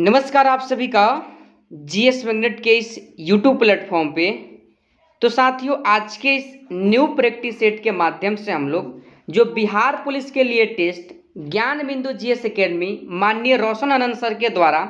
नमस्कार आप सभी का जीएस मैग्नेट के इस यूट्यूब प्लेटफॉर्म पे तो साथियों आज के इस न्यू प्रैक्टिस सेट के माध्यम से हम लोग जो बिहार पुलिस के लिए टेस्ट ज्ञान बिंदु जी एस एकेडमी माननीय रोशन आनंद सर के द्वारा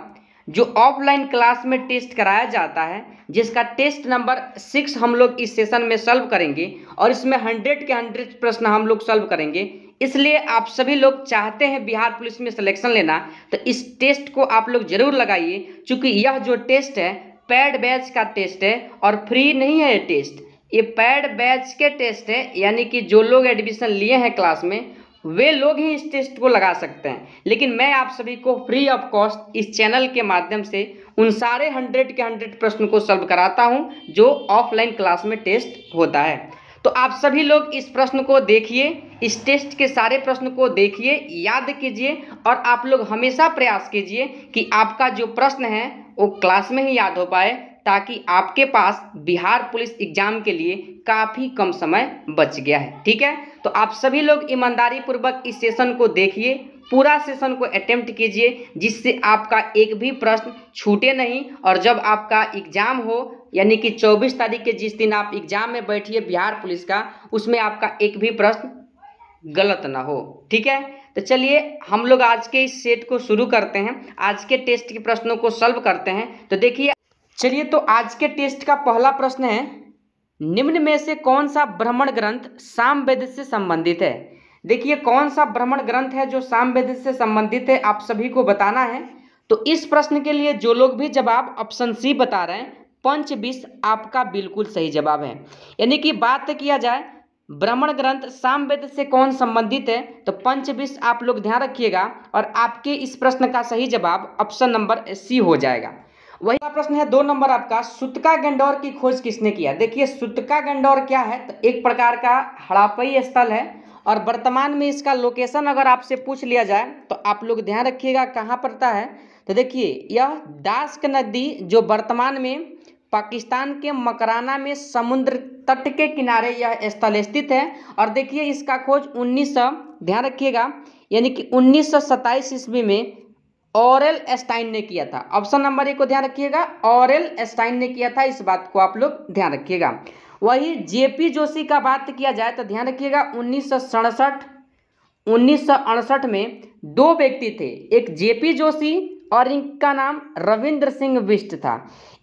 जो ऑफलाइन क्लास में टेस्ट कराया जाता है जिसका टेस्ट नंबर सिक्स हम लोग इस सेशन में सॉल्व करेंगे और इसमें हंड्रेड के हंड्रेड प्रश्न हम लोग सॉल्व करेंगे इसलिए आप सभी लोग चाहते हैं बिहार पुलिस में सिलेक्शन लेना तो इस टेस्ट को आप लोग जरूर लगाइए क्योंकि यह जो टेस्ट है पैड बैच का टेस्ट है और फ्री नहीं है ये टेस्ट ये पैड बैच के टेस्ट है यानी कि जो लोग एडमिशन लिए हैं क्लास में वे लोग ही इस टेस्ट को लगा सकते हैं लेकिन मैं आप सभी को फ्री ऑफ कॉस्ट इस चैनल के माध्यम से उन सारे हंड्रेड के हंड्रेड प्रश्न को सॉल्व कराता हूं जो ऑफलाइन क्लास में टेस्ट होता है तो आप सभी लोग इस प्रश्न को देखिए इस टेस्ट के सारे प्रश्न को देखिए याद कीजिए और आप लोग हमेशा प्रयास कीजिए कि आपका जो प्रश्न है वो क्लास में ही याद हो पाए ताकि आपके पास बिहार पुलिस एग्जाम के लिए काफ़ी कम समय बच गया है ठीक है तो आप सभी लोग ईमानदारी पूर्वक इस सेशन को देखिए पूरा सेशन को अटेम्प्ट कीजिए जिससे आपका एक भी प्रश्न छूटे नहीं और जब आपका एग्जाम हो यानी कि 24 तारीख के जिस दिन आप एग्जाम में बैठिए बिहार पुलिस का उसमें आपका एक भी प्रश्न गलत ना हो ठीक है तो चलिए हम लोग आज के इस सेट को शुरू करते हैं आज के टेस्ट के प्रश्नों को सॉल्व करते हैं तो देखिए चलिए तो आज के टेस्ट का पहला प्रश्न है निम्न में से कौन सा ब्राह्मण ग्रंथ साम से संबंधित है देखिए कौन सा ब्राह्मण ग्रंथ है जो साम से संबंधित है आप सभी को बताना है तो इस प्रश्न के लिए जो लोग भी जवाब ऑप्शन सी बता रहे हैं पंच विष आपका बिल्कुल सही जवाब है यानी कि बात किया जाए ब्राह्मण ग्रंथ सामवेद से कौन संबंधित है तो पंच विष आप लोग ध्यान रखिएगा और आपके इस प्रश्न का सही जवाब ऑप्शन नंबर सी हो जाएगा वही प्रश्न है दो नंबर आपका सुतका गंडौर की खोज किसने किया देखिए सुतका गंडौर क्या है तो एक प्रकार का हड़ापई स्थल है और वर्तमान में इसका लोकेशन अगर आपसे पूछ लिया जाए तो आप लोग ध्यान रखिएगा कहाँ पड़ता है तो देखिए यह दास्क नदी जो वर्तमान में पाकिस्तान के मकराना में समुद्र तट के किनारे यह स्थल स्थित है और देखिए इसका खोज उन्नीस ध्यान रखिएगा यानी कि उन्नीस ईस्वी में ऑरल एस्टाइन ने किया था ऑप्शन नंबर एक को ध्यान रखिएगा ऑरल एस्टाइन ने किया था इस बात को आप लोग ध्यान रखिएगा वही जेपी जोशी का बात किया जाए तो ध्यान रखिएगा उन्नीस सौ में दो व्यक्ति थे एक जेपी जोशी और इनका नाम रविंद्र सिंह बिष्ट था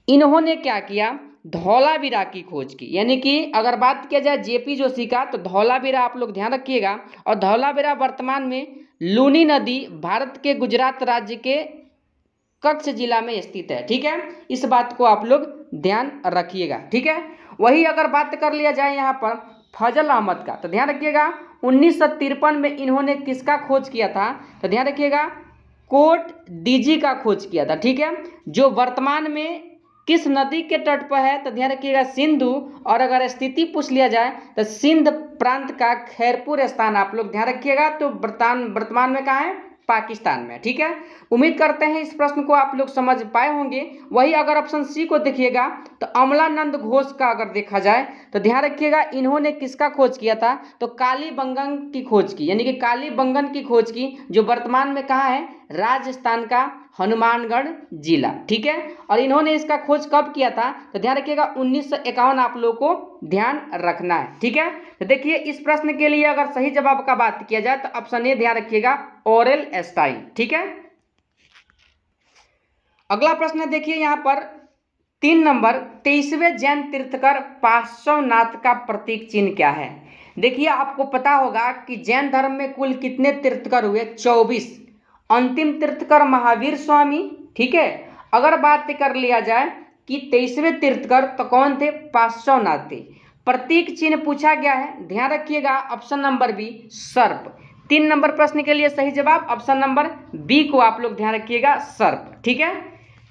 इन्होंने क्या किया धौलावीरा की खोज की यानी कि अगर बात किया जाए जेपी जोशी का तो धौलावीरा आप लोग ध्यान रखिएगा और धौलावीरा वर्तमान में लूनी नदी भारत के गुजरात राज्य के कच्छ जिला में स्थित है ठीक है इस बात को आप लोग ध्यान रखिएगा ठीक है वही अगर बात कर लिया जाए यहाँ पर फजल अहमद का तो ध्यान रखिएगा उन्नीस में इन्होंने किसका खोज किया था तो ध्यान रखिएगा कोट डीजी का खोज किया था ठीक है जो वर्तमान में किस नदी के तट पर है तो ध्यान रखिएगा सिंधु और अगर स्थिति पूछ लिया जाए तो सिंध प्रांत का खैरपुर स्थान आप लोग ध्यान रखिएगा तो वर्तमान वर्तमान में कहा है पाकिस्तान में ठीक है उम्मीद करते हैं इस प्रश्न को आप लोग समझ पाए होंगे वही अगर ऑप्शन सी को देखिएगा तो अमलानंद घोष का अगर देखा जाए तो ध्यान रखिएगा इन्होंने किसका खोज किया था तो काली बंगन की खोज की यानी कि काली बंगन की खोज की जो वर्तमान में कहा है राजस्थान का हनुमानगढ़ जिला ठीक है और इन्होंने इसका खोज कब किया था तो ध्यान रखिएगा उन्नीस आप लोगों को ध्यान रखना है ठीक है तो देखिए इस प्रश्न के लिए अगर सही जवाब का बात किया जाए तो ऑप्शन ए ध्यान रखिएगा ओरल एस्टाइन ठीक है अगला प्रश्न देखिए यहाँ पर तीन नंबर तेईसवें जैन तीर्थकर पार्श्वनाथ का प्रतीक चिन्ह क्या है देखिए आपको पता होगा कि जैन धर्म में कुल कितने तीर्थकर हुए चौबीस अंतिम तीर्थकर महावीर स्वामी ठीक है अगर बात कर लिया जाए कि तेईसवें तीर्थकर तो कौन थे पाश्चौनाथ थे प्रतीक चिन्ह पूछा गया है ध्यान रखिएगा ऑप्शन नंबर बी सर्प तीन नंबर प्रश्न के लिए सही जवाब ऑप्शन नंबर बी को आप लोग ध्यान रखिएगा सर्प ठीक है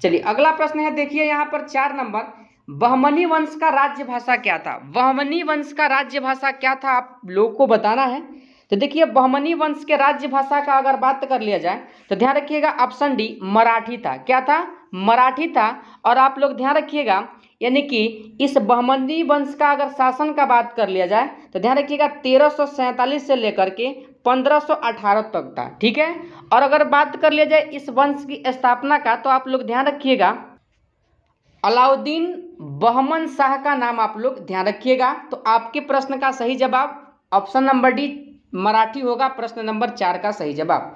चलिए अगला प्रश्न है देखिए यहाँ पर चार नंबर बहमनी वंश का राज्य भाषा क्या था बहमनी वंश का राज्य भाषा क्या था आप लोग को बताना है तो देखिए बहमनी वंश के राज्य भाषा का अगर बात कर लिया जाए तो ध्यान रखिएगा ऑप्शन डी मराठी था क्या था मराठी था और आप लोग ध्यान रखिएगा यानी कि इस बहमनी वंश का अगर शासन का बात कर लिया जाए तो ध्यान रखिएगा तेरह से लेकर के 1518 तक था ठीक है और अगर बात कर लिया जाए इस वंश की स्थापना का तो आप लोग ध्यान रखिएगा अलाउद्दीन बहमन शाह का नाम आप लोग ध्यान रखिएगा तो आपके प्रश्न का सही जवाब ऑप्शन नंबर डी मराठी होगा प्रश्न नंबर चार का सही जवाब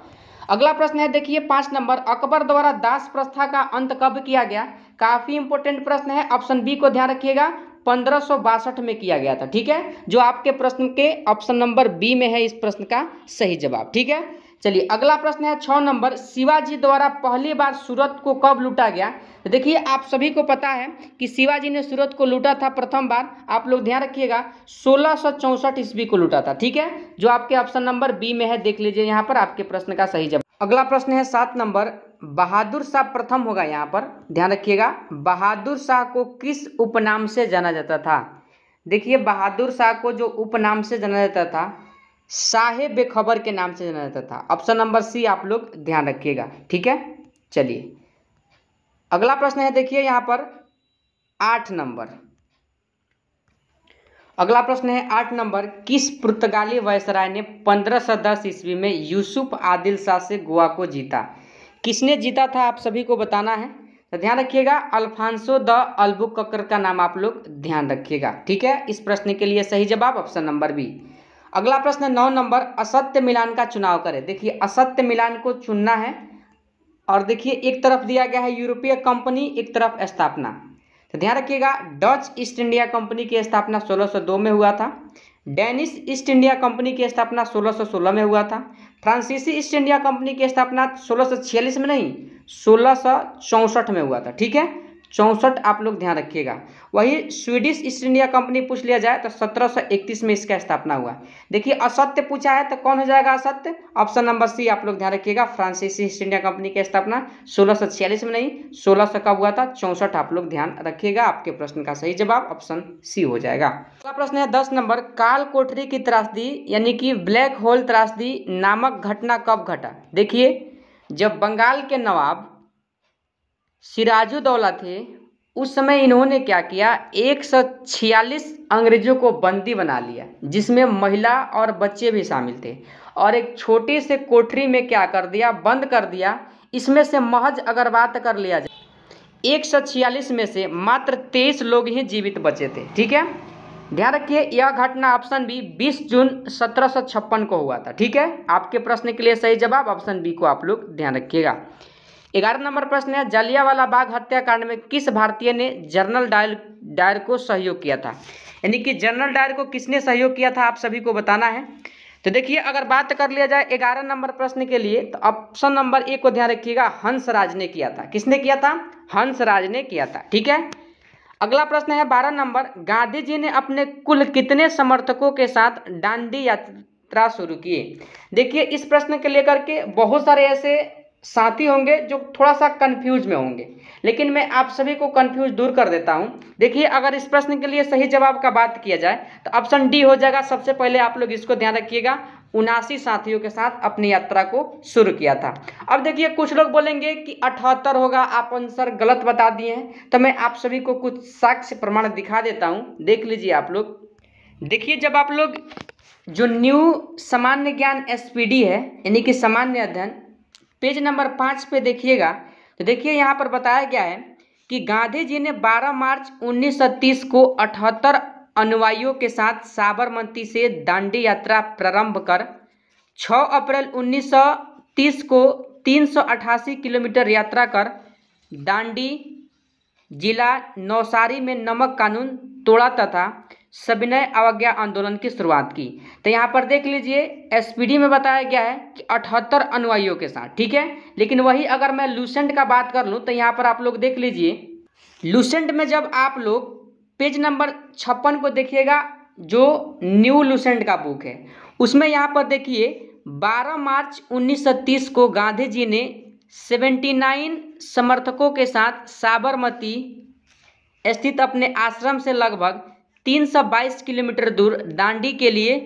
अगला प्रश्न है देखिए पांच नंबर अकबर द्वारा दास प्रस्था का अंत कब किया गया काफी इंपोर्टेंट प्रश्न है ऑप्शन बी को ध्यान रखिएगा पंद्रह में किया गया था ठीक है जो आपके प्रश्न के ऑप्शन नंबर बी में है इस प्रश्न का सही जवाब ठीक है चलिए अगला प्रश्न है छ नंबर शिवाजी द्वारा पहली बार सूरत को कब लूटा गया तो देखिए आप सभी को पता है कि शिवाजी ने सूरत को लूटा था प्रथम बार आप लोग ध्यान रखिएगा सोलह सौ चौसठ ईस्वी को लूटा था ठीक है जो आपके ऑप्शन नंबर बी में है देख लीजिए यहाँ पर आपके प्रश्न का सही जवाब अगला प्रश्न है सात नंबर बहादुर शाह प्रथम होगा यहाँ पर ध्यान रखिएगा बहादुर शाह को किस उपनाम से जाना जाता था देखिए बहादुर शाह को जो उपनाम से जाना जाता था शाहे बेखबर के नाम से जाना जाता था ऑप्शन नंबर सी आप लोग ध्यान रखिएगा ठीक है चलिए अगला प्रश्न है देखिए यहाँ पर आठ नंबर अगला प्रश्न है आठ नंबर किस पुर्तगाली वायसराय ने पंद्रह सौ दस ईस्वी में यूसुफ आदिल शाह से गोवा को जीता किसने जीता था आप सभी को बताना है तो ध्यान रखिएगा अल्फांसो द अल्बुककर का नाम आप लोग ध्यान रखिएगा ठीक है इस प्रश्न के लिए सही जवाब ऑप्शन नंबर बी अगला प्रश्न नौ नंबर असत्य मिलान का चुनाव करें देखिए असत्य मिलान को चुनना है और देखिए एक तरफ दिया गया है यूरोपीय कंपनी एक तरफ स्थापना तो ध्यान रखिएगा डच ईस्ट इंडिया कंपनी की स्थापना 1602 में हुआ था डेनिश ईस्ट इंडिया कंपनी की स्थापना 1616 में हुआ था फ्रांसीसी ईस्ट इंडिया कंपनी की स्थापना सोलह में नहीं सोलह में हुआ था ठीक है चौंसठ आप लोग ध्यान रखिएगा वही स्वीडिश ईस्ट इंडिया कंपनी पूछ लिया जाए तो 1731 में इसका स्थापना हुआ देखिए असत्य पूछा है तो कौन हो जाएगा असत्य ऑप्शन नंबर सी आप लोग ध्यान रखिएगा फ्रांसीसी ईस्ट इंडिया कंपनी की स्थापना छियालीस में नहीं सौ कब हुआ था चौंसठ आप लोग ध्यान रखिएगा आपके प्रश्न का सही जवाब ऑप्शन सी हो जाएगा अगला प्रश्न है दस नंबर काल कोठरी की त्रासदी यानी कि ब्लैक होल त्रासदी नामक घटना कब घटा देखिए जब बंगाल के नवाब सिराजुद्दौला थे उस समय इन्होंने क्या किया 146 अंग्रेजों को बंदी बना लिया जिसमें महिला और बच्चे भी शामिल थे और एक छोटे से कोठरी में क्या कर दिया बंद कर दिया इसमें से महज अगर बात कर लिया जाए एक में से मात्र तेईस लोग ही जीवित बचे थे ठीक है ध्यान रखिए यह घटना ऑप्शन बी 20 जून सत्रह को हुआ था ठीक है आपके प्रश्न के लिए सही जवाब ऑप्शन बी को आप लोग ध्यान रखिएगा ग्यारह नंबर प्रश्न है जलियावाला बाग हत्याकांड में किस भारतीय ने जनरल डायर डायर को सहयोग किया था यानी कि जनरल डायर को किसने सहयोग किया था आप सभी को बताना है तो देखिए अगर बात कर लिया जाए ग्यारह नंबर प्रश्न के लिए तो ऑप्शन नंबर एक को ध्यान रखिएगा हंसराज ने किया था किसने किया था हंसराज ने किया था ठीक है अगला प्रश्न है बारह नंबर गांधी जी ने अपने कुल कितने समर्थकों के साथ डांडी यात्रा शुरू की देखिए इस प्रश्न के लेकर के बहुत सारे ऐसे साथी होंगे जो थोड़ा सा कंफ्यूज में होंगे लेकिन मैं आप सभी को कंफ्यूज दूर कर देता हूं देखिए अगर इस प्रश्न के लिए सही जवाब का बात किया जाए तो ऑप्शन डी हो जाएगा सबसे पहले आप लोग इसको ध्यान रखिएगा उनासी साथियों के साथ अपनी यात्रा को शुरू किया था अब देखिए कुछ लोग बोलेंगे कि अठहत्तर होगा आप आंसर गलत बता दिए हैं तो मैं आप सभी को कुछ साक्ष्य प्रमाण दिखा देता हूँ देख लीजिए आप लोग देखिए जब आप लोग जो न्यू सामान्य ज्ञान एसपीडी है यानी कि सामान्य अध्ययन पेज नंबर पाँच पे देखिएगा तो देखिए यहाँ पर बताया गया है कि गांधी जी ने 12 मार्च 1930 को अठहत्तर अनुयायियों के साथ साबरमती से दांडी यात्रा प्रारंभ कर 6 अप्रैल 1930 को 388 किलोमीटर यात्रा कर दांडी जिला नौसारी में नमक कानून तोड़ा तथा सविनय अवज्ञा आंदोलन की शुरुआत की तो यहाँ पर देख लीजिए एसपीडी में बताया गया है कि अठहत्तर अनुयायियों के साथ ठीक है लेकिन वही अगर मैं लूसेंट का बात कर लूँ तो यहाँ पर आप लोग देख लीजिए लूसेंट में जब आप लोग पेज नंबर छप्पन को देखिएगा जो न्यू लूसेंट का बुक है उसमें यहाँ पर देखिए 12 मार्च 1930 को गांधी जी ने 79 समर्थकों के साथ साबरमती स्थित अपने आश्रम से लगभग तीन सौ बाईस किलोमीटर दूर दांडी के लिए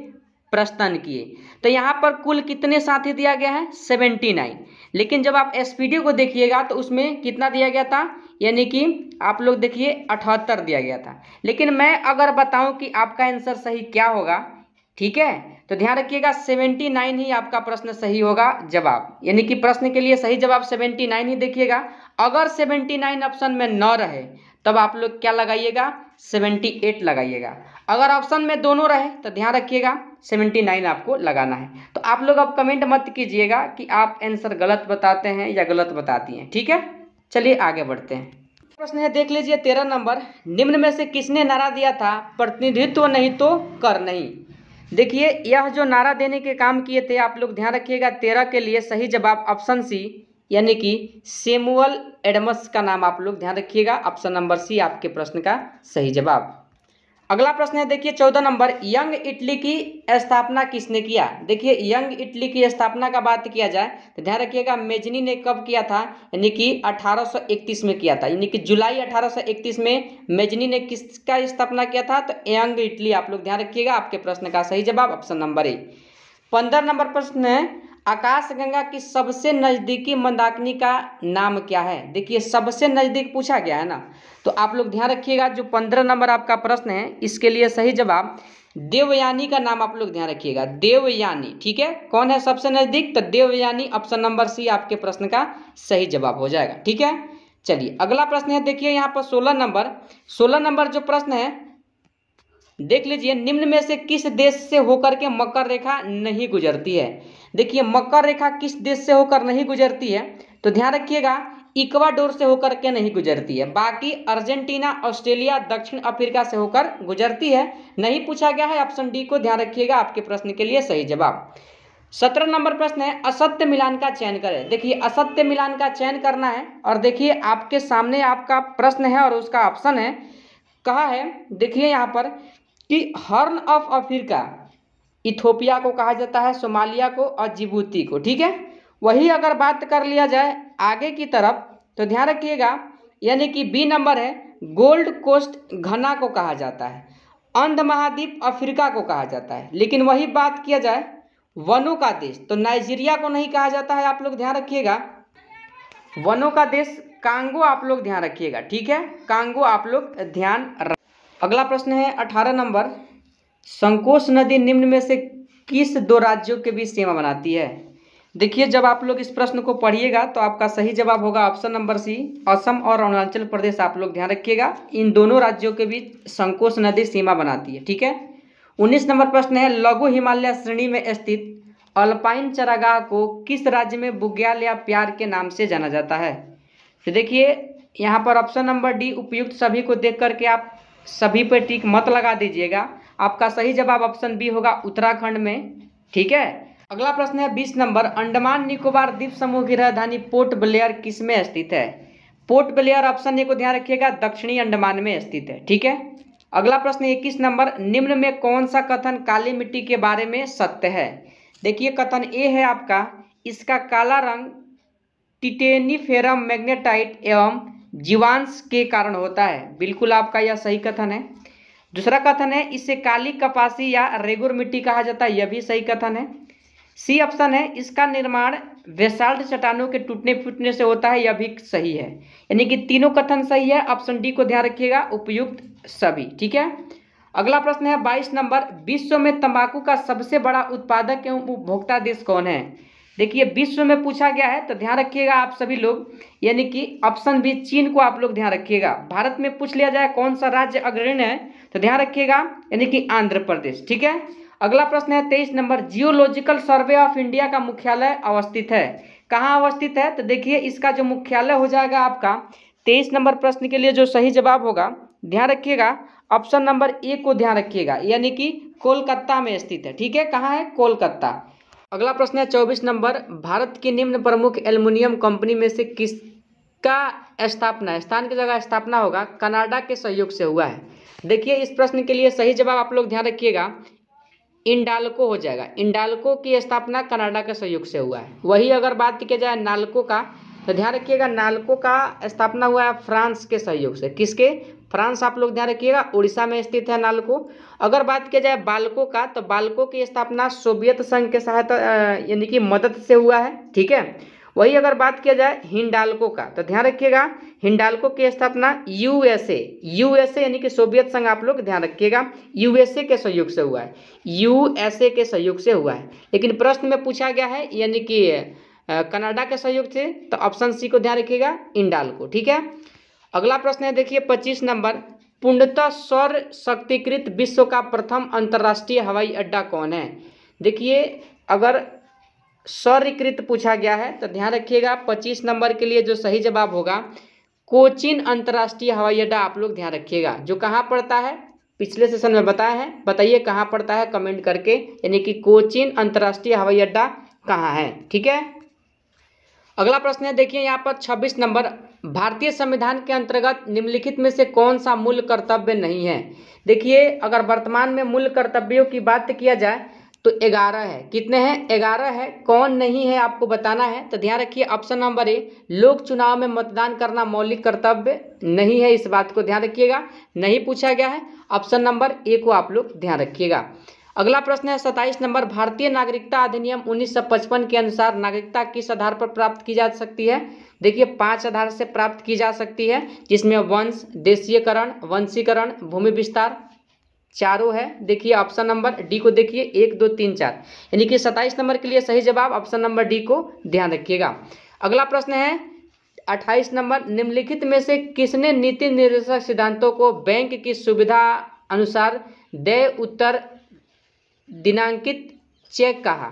प्रस्थान किए तो यहाँ पर कुल कितने साथी दिया गया है सेवेंटी नाइन लेकिन जब आप एस को देखिएगा तो उसमें कितना दिया गया था यानी कि आप लोग देखिए अठहत्तर दिया गया था लेकिन मैं अगर बताऊं कि आपका आंसर सही क्या होगा ठीक है तो ध्यान रखिएगा 79 ही आपका प्रश्न सही होगा जवाब यानी कि प्रश्न के लिए सही जवाब 79 ही देखिएगा अगर 79 ऑप्शन में न रहे तब आप लोग क्या लगाइएगा 78 लगाइएगा अगर ऑप्शन में दोनों रहे तो ध्यान रखिएगा 79 आपको लगाना है तो आप लोग अब कमेंट मत कीजिएगा कि आप आंसर गलत बताते हैं या गलत बताती हैं ठीक है चलिए आगे बढ़ते हैं प्रश्न है देख लीजिए तेरह नंबर निम्न में से किसने नारा दिया था प्रतिनिधित्व नहीं तो कर नहीं देखिए यह जो नारा देने के काम किए थे आप लोग ध्यान रखिएगा तेरह के लिए सही जवाब ऑप्शन सी यानी कि सेमुअल एडमस का नाम आप लोग ध्यान रखिएगा ऑप्शन नंबर सी आपके प्रश्न का सही जवाब अगला प्रश्न है देखिए चौदह नंबर यंग इटली की स्थापना किसने किया देखिए यंग इटली की स्थापना का बात किया जाए तो ध्यान रखिएगा मेजनी ने कब किया था यानी कि 1831 में किया था यानी कि जुलाई 1831 में मेजनी ने किसका स्थापना किया था तो यंग इटली आप लोग ध्यान रखिएगा आपके प्रश्न का सही जवाब ऑप्शन नंबर ए पंद्रह नंबर प्रश्न है आकाशगंगा की सबसे नज़दीकी मंदाकिनी का नाम क्या है देखिए सबसे नज़दीक पूछा गया है ना तो आप लोग ध्यान रखिएगा जो पंद्रह नंबर आपका प्रश्न है इसके लिए सही जवाब देवयानी का नाम आप लोग ध्यान रखिएगा देवयानी ठीक है कौन है सबसे नज़दीक तो देवयानी ऑप्शन नंबर सी आपके प्रश्न का सही जवाब हो जाएगा ठीक है चलिए अगला प्रश्न है देखिए यहाँ पर सोलह नंबर सोलह नंबर जो प्रश्न है देख लीजिए निम्न में से किस देश से होकर के मकर रेखा नहीं गुजरती है देखिए मकर रेखा किस देश से होकर नहीं गुजरती है तो ध्यान रखिएगा इक्वाडोर से होकर के नहीं गुजरती है बाकी अर्जेंटीना ऑस्ट्रेलिया दक्षिण अफ्रीका से होकर गुजरती है नहीं पूछा गया है ऑप्शन डी को ध्यान रखिएगा आपके प्रश्न के लिए सही जवाब सत्रह नंबर प्रश्न है असत्य मिलान का चयन करें देखिए असत्य मिलान का चयन करना है और देखिए आपके सामने आपका प्रश्न है और उसका ऑप्शन है कहा है देखिए यहाँ पर कि हॉर्न ऑफ अफ्रीका इथोपिया को कहा जाता है सोमालिया को और जिबूती को ठीक है वही अगर बात कर लिया जाए आगे की तरफ तो ध्यान रखिएगा यानी कि बी नंबर है गोल्ड कोस्ट घना को कहा जाता है अंध महाद्वीप अफ्रीका को कहा जाता है लेकिन वही बात किया जाए वनों का देश तो नाइजीरिया को नहीं कहा जाता है आप लोग ध्यान रखिएगा वनों का देश कांगो आप लोग ध्यान रखिएगा ठीक है कांगो आप लोग ध्यान अगला प्रश्न है अठारह नंबर संकोच नदी निम्न में से किस दो राज्यों के बीच सीमा बनाती है देखिए जब आप लोग इस प्रश्न को पढ़िएगा तो आपका सही जवाब होगा ऑप्शन नंबर सी असम और अरुणाचल प्रदेश आप लोग ध्यान रखिएगा इन दोनों राज्यों के बीच संकोच नदी सीमा बनाती है ठीक है उन्नीस नंबर प्रश्न है लघु हिमालय श्रेणी में स्थित अल्पाइन चरागाह को किस राज्य में बुग्याल या प्यार के नाम से जाना जाता है तो देखिए यहाँ पर ऑप्शन नंबर डी उपयुक्त सभी को देख करके आप सभी पर टिक मत लगा दीजिएगा आपका सही जवाब ऑप्शन बी होगा उत्तराखंड में ठीक है अगला प्रश्न है बीस नंबर अंडमान निकोबार द्वीप समूह की राजधानी पोर्ट ब्लेयर किस में स्थित है पोर्ट ब्लेयर ऑप्शन ए को ध्यान रखिएगा दक्षिणी अंडमान में स्थित है ठीक है अगला प्रश्न इक्कीस नंबर निम्न में कौन सा कथन काली मिट्टी के बारे में सत्य है देखिए कथन ए है आपका इसका काला रंग टिटेनिफेरम मैग्नेटाइट एवं जीवांश के कारण होता है बिल्कुल आपका यह सही कथन है दूसरा कथन है इसे काली कपासी या रेगुर मिट्टी कहा जाता है यह भी सही कथन है सी ऑप्शन है इसका निर्माण वेसाल्ट चट्टानों के टूटने फूटने से होता है यह भी सही है यानी कि तीनों कथन सही है ऑप्शन डी को ध्यान रखिएगा उपयुक्त सभी ठीक है अगला प्रश्न है बाईस नंबर विश्व में तंबाकू का सबसे बड़ा उत्पादक एवं उपभोक्ता देश कौन है देखिए विश्व में पूछा गया है तो ध्यान रखिएगा आप सभी लोग यानी कि ऑप्शन भी चीन को आप लोग ध्यान रखिएगा भारत में पूछ लिया जाए कौन सा राज्य अग्रणी है तो ध्यान रखिएगा यानी कि आंध्र प्रदेश ठीक है अगला प्रश्न है तेईस number Geological Survey of India का मुख्यालय अवस्थित है कहाँ अवस्थित है तो देखिए इसका जो मुख्यालय हो जाएगा आपका तेईस नंबर प्रश्न के लिए जो सही जवाब होगा ध्यान रखिएगा ऑप्शन नंबर ए को ध्यान रखिएगा यानी कि कोलकाता में स्थित है ठीक है कहाँ है कोलकाता अगला प्रश्न है चौबीस नंबर भारत की निम्न प्रमुख एल्युमिनियम कंपनी में से किसका स्थापना स्थान की जगह स्थापना होगा कनाडा के सहयोग से हुआ है देखिए इस प्रश्न के लिए सही जवाब आप लोग ध्यान रखिएगा इंडालको हो जाएगा इंडालको की स्थापना कनाडा के सहयोग से हुआ है वही अगर बात किया जाए नालको का तो ध्यान रखिएगा नालको का स्थापना हुआ है फ्रांस के सहयोग से किसके फ्रांस आप लोग ध्यान रखिएगा उड़ीसा में स्थित है नालको अगर बात किया जाए बालको का तो बालको की स्थापना सोवियत संघ के सहायता यानी कि मदद से हुआ है ठीक है वही अगर बात किया जाए हिंडालको का तो ध्यान रखिएगा हिंडालको की स्थापना यूएसए यूएसए यानी कि सोवियत संघ आप लोग ध्यान रखिएगा यूएसए के सहयोग से हुआ है यूएसए के सहयोग से हुआ है लेकिन प्रश्न में पूछा गया है यानी कि कनाडा के सहयोग से तो ऑप्शन सी को ध्यान रखिएगा इंडालको ठीक है अगला प्रश्न है देखिए पच्चीस नंबर पूर्णतः सौर शक्तिकृत विश्व का प्रथम अंतर्राष्ट्रीय हवाई अड्डा कौन है देखिए अगर सौर्यकृत पूछा गया है तो ध्यान रखिएगा पच्चीस नंबर के लिए जो सही जवाब होगा कोचिन अंतर्राष्ट्रीय हवाई अड्डा आप लोग ध्यान रखिएगा जो कहाँ पड़ता है पिछले सेशन में बताया है बताइए कहाँ पड़ता है कमेंट करके यानी कि कोचिन अंतर्राष्ट्रीय हवाई अड्डा कहाँ है ठीक है अगला प्रश्न है देखिए यहाँ पर 26 नंबर भारतीय संविधान के अंतर्गत निम्नलिखित में से कौन सा मूल कर्तव्य नहीं है देखिए अगर वर्तमान में मूल कर्तव्यों की बात किया जाए तो ग्यारह है कितने हैं ग्यारह है कौन नहीं है आपको बताना है तो ध्यान रखिए ऑप्शन नंबर ए लोक चुनाव में मतदान करना मौलिक कर्तव्य नहीं है इस बात को ध्यान रखिएगा नहीं पूछा गया है ऑप्शन नंबर ए को आप लोग ध्यान रखिएगा अगला प्रश्न है सत्ताईस नंबर भारतीय नागरिकता अधिनियम 1955 के अनुसार नागरिकता किस आधार पर प्राप्त की जा सकती है देखिए पांच आधार से प्राप्त की जा सकती है जिसमें वंश देशीयकरण वंशीकरण भूमि विस्तार चारों है देखिए ऑप्शन नंबर डी को देखिए एक दो तीन चार यानी कि सत्ताईस नंबर के लिए सही जवाब ऑप्शन नंबर डी को ध्यान रखिएगा अगला प्रश्न है अट्ठाईस नंबर निम्नलिखित में से किसने नीति निर्देशक सिद्धांतों को बैंक की सुविधा अनुसार दे उत्तर दिनांकित चेक कहा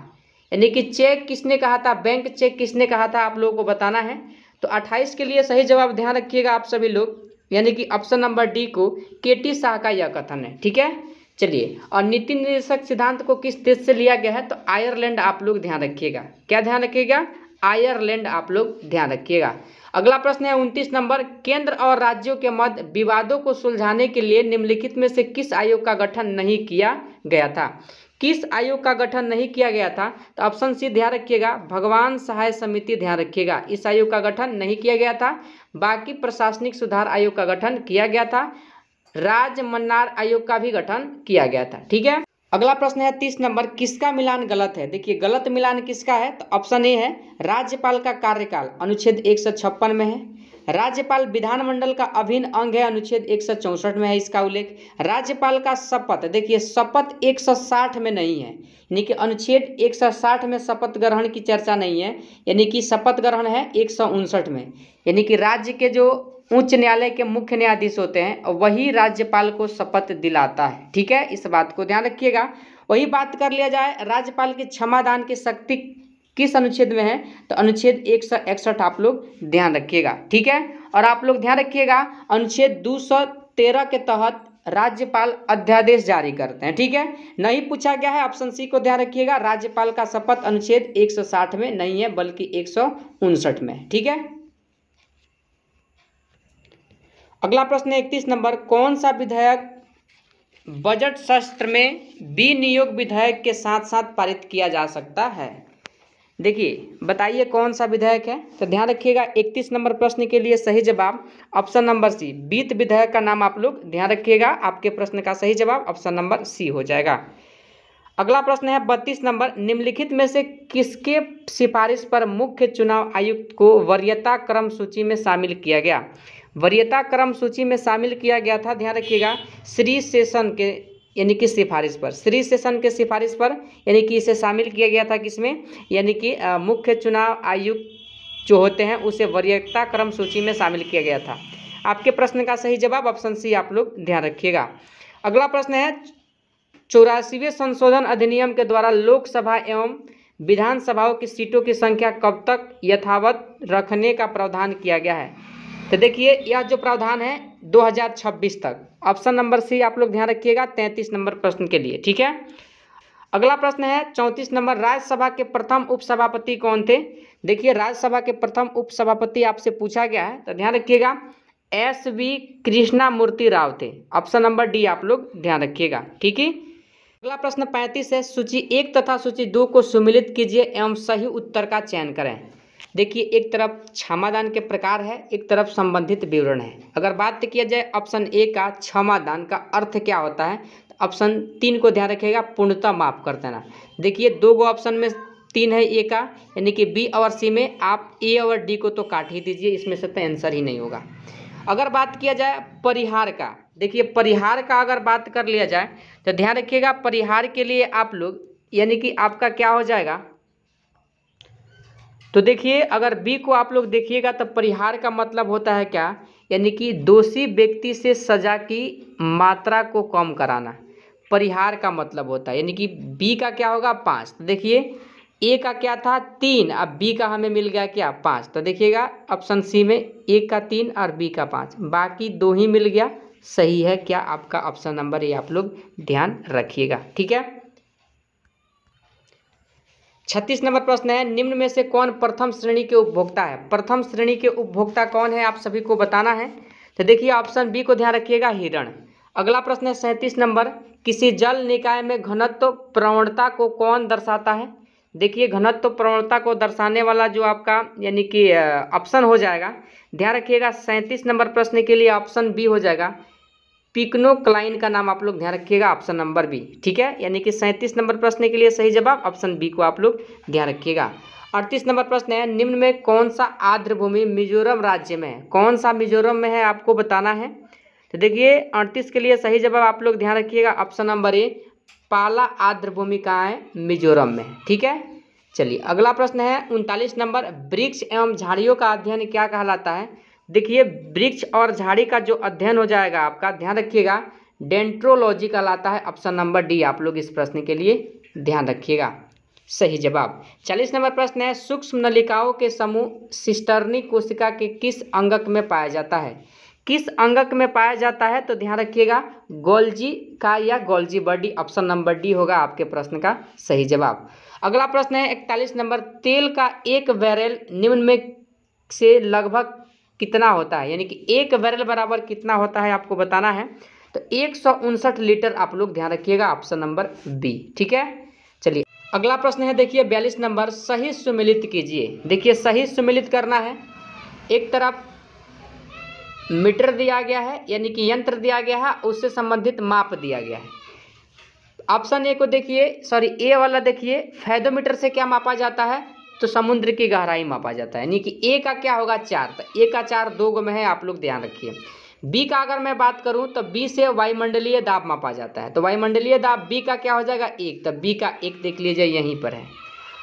यानी कि चेक किसने कहा था बैंक चेक किसने कहा था आप लोगों को बताना है तो 28 के लिए सही जवाब ध्यान रखिएगा आप सभी लोग यानी कि ऑप्शन नंबर डी को के टी शाह का यह कथन है ठीक है चलिए और नीति निर्देशक सिद्धांत को किस देश से लिया गया है तो आयरलैंड आप लोग ध्यान रखिएगा क्या ध्यान रखिएगा आयरलैंड आप लोग ध्यान रखिएगा अगला प्रश्न है उनतीस नंबर केंद्र और राज्यों के मध्य विवादों को सुलझाने के लिए निम्नलिखित में से किस आयोग का गठन नहीं किया गया था किस आयोग का गठन नहीं किया गया था तो ऑप्शन सी ध्यान रखिएगा भगवान सहाय समिति ध्यान रखिएगा इस आयोग का गठन नहीं किया गया था बाकी प्रशासनिक सुधार आयोग का गठन किया गया था राज्य मन्नार आयोग का भी गठन किया गया था ठीक है अगला प्रश्न है तीस नंबर किसका मिलान गलत है देखिए गलत मिलान किसका है तो ऑप्शन ए है राज्यपाल का कार्यकाल अनुच्छेद एक में है राज्यपाल विधानमंडल का अभिन्न अंग है अनुच्छेद एक में है इसका उल्लेख राज्यपाल का शपथ देखिए शपथ 160 में नहीं है यानी कि अनुच्छेद 160 में शपथ ग्रहण की चर्चा नहीं है यानी कि शपथ ग्रहण है एक में यानी कि राज्य के जो उच्च न्यायालय के मुख्य न्यायाधीश होते हैं वही राज्यपाल को शपथ दिलाता है ठीक है इस बात को ध्यान रखिएगा वही बात कर लिया जाए राज्यपाल के क्षमादान की शक्ति किस अनुच्छेद में है तो अनुच्छेद एक सौ इकसठ आप लोग ध्यान रखिएगा ठीक है और आप लोग ध्यान रखिएगा अनुच्छेद दो सौ तेरह के तहत राज्यपाल अध्यादेश जारी करते हैं ठीक है नहीं पूछा गया है ऑप्शन सी को ध्यान रखिएगा राज्यपाल का शपथ अनुच्छेद एक सौ साठ में नहीं है बल्कि एक सौ उनसठ में ठीक है अगला प्रश्न है इकतीस नंबर कौन सा विधेयक बजट शस्त्र में विनियोग विधेयक के साथ साथ पारित किया जा सकता है देखिए बताइए कौन सा विधेयक है तो ध्यान रखिएगा 31 नंबर प्रश्न के लिए सही जवाब ऑप्शन नंबर सी वित्त विधेयक का नाम आप लोग ध्यान रखिएगा आपके प्रश्न का सही जवाब ऑप्शन नंबर सी हो जाएगा अगला प्रश्न है बत्तीस नंबर निम्नलिखित में से किसके सिफारिश पर मुख्य चुनाव आयुक्त को वरीयता क्रम सूची में शामिल किया गया वरीयता क्रम सूची में शामिल किया गया था ध्यान रखिएगा श्री सेशन के यानी कि सिफारिश पर श्री सेशन के सिफारिश पर यानी कि इसे शामिल किया गया था किसमें यानी कि मुख्य चुनाव आयुक्त जो होते हैं उसे वरीयता क्रम सूची में शामिल किया गया था आपके प्रश्न का सही जवाब ऑप्शन सी आप लोग ध्यान रखिएगा अगला प्रश्न है चौरासीवें संशोधन अधिनियम के द्वारा लोकसभा एवं विधानसभाओं की सीटों की संख्या कब तक यथावत रखने का प्रावधान किया गया है तो देखिए यह जो प्रावधान है 2026 तक ऑप्शन नंबर सी आप लोग ध्यान रखिएगा तैंतीस नंबर प्रश्न के लिए ठीक है अगला प्रश्न है चौंतीस नंबर राज्यसभा के प्रथम उपसभापति कौन थे देखिए राज्यसभा के प्रथम उपसभापति आपसे पूछा गया है तो ध्यान रखिएगा एस वी कृष्णा मूर्ति राव थे ऑप्शन नंबर डी आप लोग ध्यान रखिएगा ठीक है अगला प्रश्न पैंतीस है सूची एक तथा सूची दो को सुमिलित कीजिए एवं सही उत्तर का चयन करें देखिए एक तरफ क्षमादान के प्रकार है एक तरफ संबंधित विवरण है अगर बात किया जाए ऑप्शन ए का क्षमादान का अर्थ क्या होता है तो ऑप्शन तीन को ध्यान रखिएगा पूर्णतः माफ कर देना देखिए दो गो ऑप्शन में तीन है ए का यानी कि बी और सी में आप ए और डी को तो काट ही दीजिए इसमें से तो आंसर ही नहीं होगा अगर बात किया जाए परिहार का देखिए परिहार का अगर बात कर लिया जाए तो ध्यान रखिएगा परिहार के लिए आप लोग यानी कि आपका क्या हो जाएगा तो देखिए अगर बी को आप लोग देखिएगा तो परिहार का मतलब होता है क्या यानी कि दोषी व्यक्ति से सजा की मात्रा को कम कराना परिहार का मतलब होता है यानी कि बी का क्या होगा पाँच तो देखिए ए का क्या था तीन अब बी का हमें मिल गया क्या पाँच तो देखिएगा ऑप्शन सी में ए का तीन और बी का पाँच बाकी दो ही मिल गया सही है क्या आपका ऑप्शन नंबर ये आप लोग ध्यान रखिएगा ठीक है छत्तीस नंबर प्रश्न है निम्न में से कौन प्रथम श्रेणी के उपभोक्ता है प्रथम श्रेणी के उपभोक्ता कौन है आप सभी को बताना है तो देखिए ऑप्शन बी को ध्यान रखिएगा हिरण अगला प्रश्न है सैंतीस नंबर किसी जल निकाय में घनत्व प्रवणता को कौन दर्शाता है देखिए घनत्व प्रवणता को दर्शाने वाला जो आपका यानी कि ऑप्शन हो जाएगा ध्यान रखिएगा सैंतीस नंबर प्रश्न के लिए ऑप्शन बी हो जाएगा पिकनो क्लाइन का नाम आप लोग ध्यान रखिएगा ऑप्शन नंबर बी ठीक है यानी कि सैंतीस नंबर प्रश्न के लिए सही जवाब ऑप्शन बी को आप लोग ध्यान रखिएगा अड़तीस नंबर प्रश्न है निम्न में कौन सा आर्द्रभूमि मिजोरम राज्य में है कौन सा मिजोरम में है आपको बताना है तो देखिए अड़तीस के लिए सही जवाब आप लोग ध्यान रखिएगा ऑप्शन नंबर ए पाला आर्द्रभूमि कहाँ है मिजोरम में ठीक है चलिए अगला प्रश्न है उनतालीस नंबर वृक्ष एवं झाड़ियों का अध्ययन क्या कहलाता है देखिए वृक्ष और झाड़ी का जो अध्ययन हो जाएगा आपका ध्यान रखिएगा डेंट्रोलॉजी कहलाता है ऑप्शन नंबर डी आप लोग इस प्रश्न के लिए ध्यान रखिएगा सही जवाब चालीस नंबर प्रश्न है सूक्ष्म नलिकाओं के समूह सिस्टर्नी कोशिका के किस अंगक में पाया जाता है किस अंगक में पाया जाता है तो ध्यान रखिएगा गोल्जी का या Golgi body option number D होगा आपके प्रश्न का सही जवाब अगला प्रश्न है इकतालीस नंबर तेल का एक बैरल निम्न में से लगभग कितना होता है यानी कि एक बैरल बराबर कितना होता है आपको बताना है तो एक लीटर आप लोग ध्यान रखिएगा ऑप्शन नंबर बी ठीक है चलिए अगला प्रश्न है देखिए बयालीस नंबर सही सुमिलित कीजिए देखिए सही सुमिलित करना है एक तरफ मीटर दिया गया है यानी कि यंत्र दिया गया है उससे संबंधित माप दिया गया है ऑप्शन ए को देखिए सॉरी ए वाला देखिए फैदोमीटर से क्या मापा जाता है तो समुद्र की गहराई मापा जाता है यानी कि ए का क्या होगा चार तो ए का चार दो गो में है आप लोग ध्यान रखिए बी का अगर मैं बात करूं तो बी से वायुमंडलीय दाब मापा जाता है तो वायुमंडलीय दाब बी का क्या हो जाएगा एक तो बी का एक देख लीजिए यहीं पर है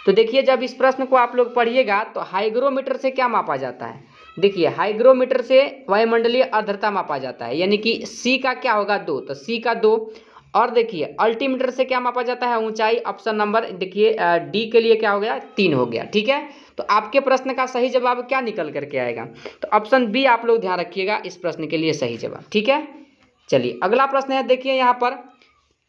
तो देखिए जब इस प्रश्न को आप लोग पढ़िएगा तो हाइग्रोमीटर से क्या मापा जाता है देखिए हाइग्रोमीटर से वायुमंडलीय आर्द्रता मापा जाता है यानी कि सी का क्या होगा दो तो सी का दो और देखिए अल्टीमीटर से क्या मापा जाता है ऊंचाई ऑप्शन नंबर देखिए डी के लिए क्या हो गया तीन हो गया ठीक है तो आपके प्रश्न का सही जवाब क्या निकल करके आएगा तो ऑप्शन बी आप लोग ध्यान रखिएगा इस प्रश्न के लिए सही जवाब ठीक है चलिए अगला प्रश्न है देखिए यहाँ पर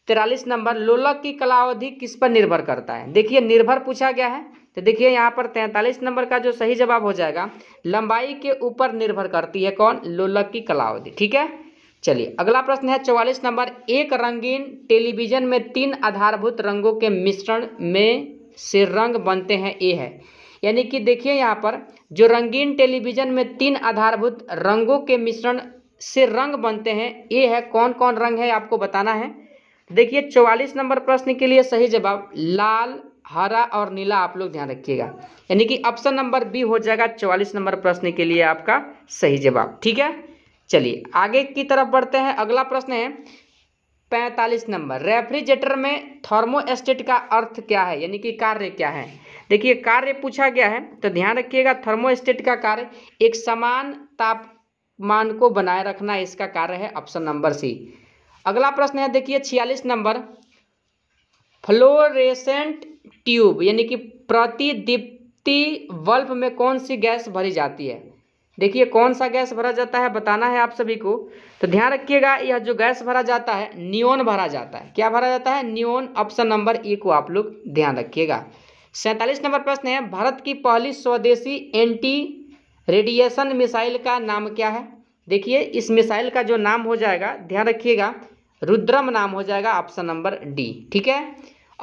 तिरालीस नंबर लोलक की कलावधि किस पर निर्भर करता है देखिए निर्भर पूछा गया है तो देखिए यहाँ पर तैंतालीस नंबर का जो सही जवाब हो जाएगा लंबाई के ऊपर निर्भर करती है कौन लोलक की कलावधि ठीक है चलिए अगला प्रश्न है चौवालीस नंबर एक रंगीन टेलीविजन में तीन आधारभूत रंगों के मिश्रण में से रंग बनते हैं ए है यानी कि देखिए यहाँ पर जो रंगीन टेलीविजन में तीन आधारभूत रंगों के मिश्रण से रंग बनते हैं ए है कौन कौन रंग है आपको बताना है देखिए चौवालीस नंबर प्रश्न के लिए सही जवाब लाल हरा और नीला आप लोग ध्यान रखिएगा यानी कि ऑप्शन नंबर बी हो जाएगा चौवालीस नंबर प्रश्न के लिए आपका सही जवाब ठीक है चलिए आगे की तरफ बढ़ते हैं अगला प्रश्न है पैंतालीस नंबर रेफ्रिजरेटर में थर्मोस्टेट का अर्थ क्या है यानी कि कार्य क्या है देखिए कार्य पूछा गया है तो ध्यान रखिएगा थर्मोस्टेट का कार्य एक समान तापमान को बनाए रखना इसका कार्य है ऑप्शन नंबर सी अगला प्रश्न है देखिए छियालीस नंबर फ्लोरेसेंट ट्यूब यानी कि प्रतिदीप्ति बल्ब में कौन सी गैस भरी जाती है देखिए कौन सा गैस भरा जाता है बताना है आप सभी को तो ध्यान रखिएगा यह जो गैस भरा जाता है नियोन भरा जाता है क्या भरा जाता है नियोन ऑप्शन नंबर ए को आप लोग ध्यान रखिएगा सैंतालीस नंबर प्रश्न है भारत की पहली स्वदेशी एंटी रेडिएशन मिसाइल का नाम क्या है देखिए इस मिसाइल का जो नाम हो जाएगा ध्यान रखिएगा रुद्रम नाम हो जाएगा ऑप्शन नंबर डी ठीक है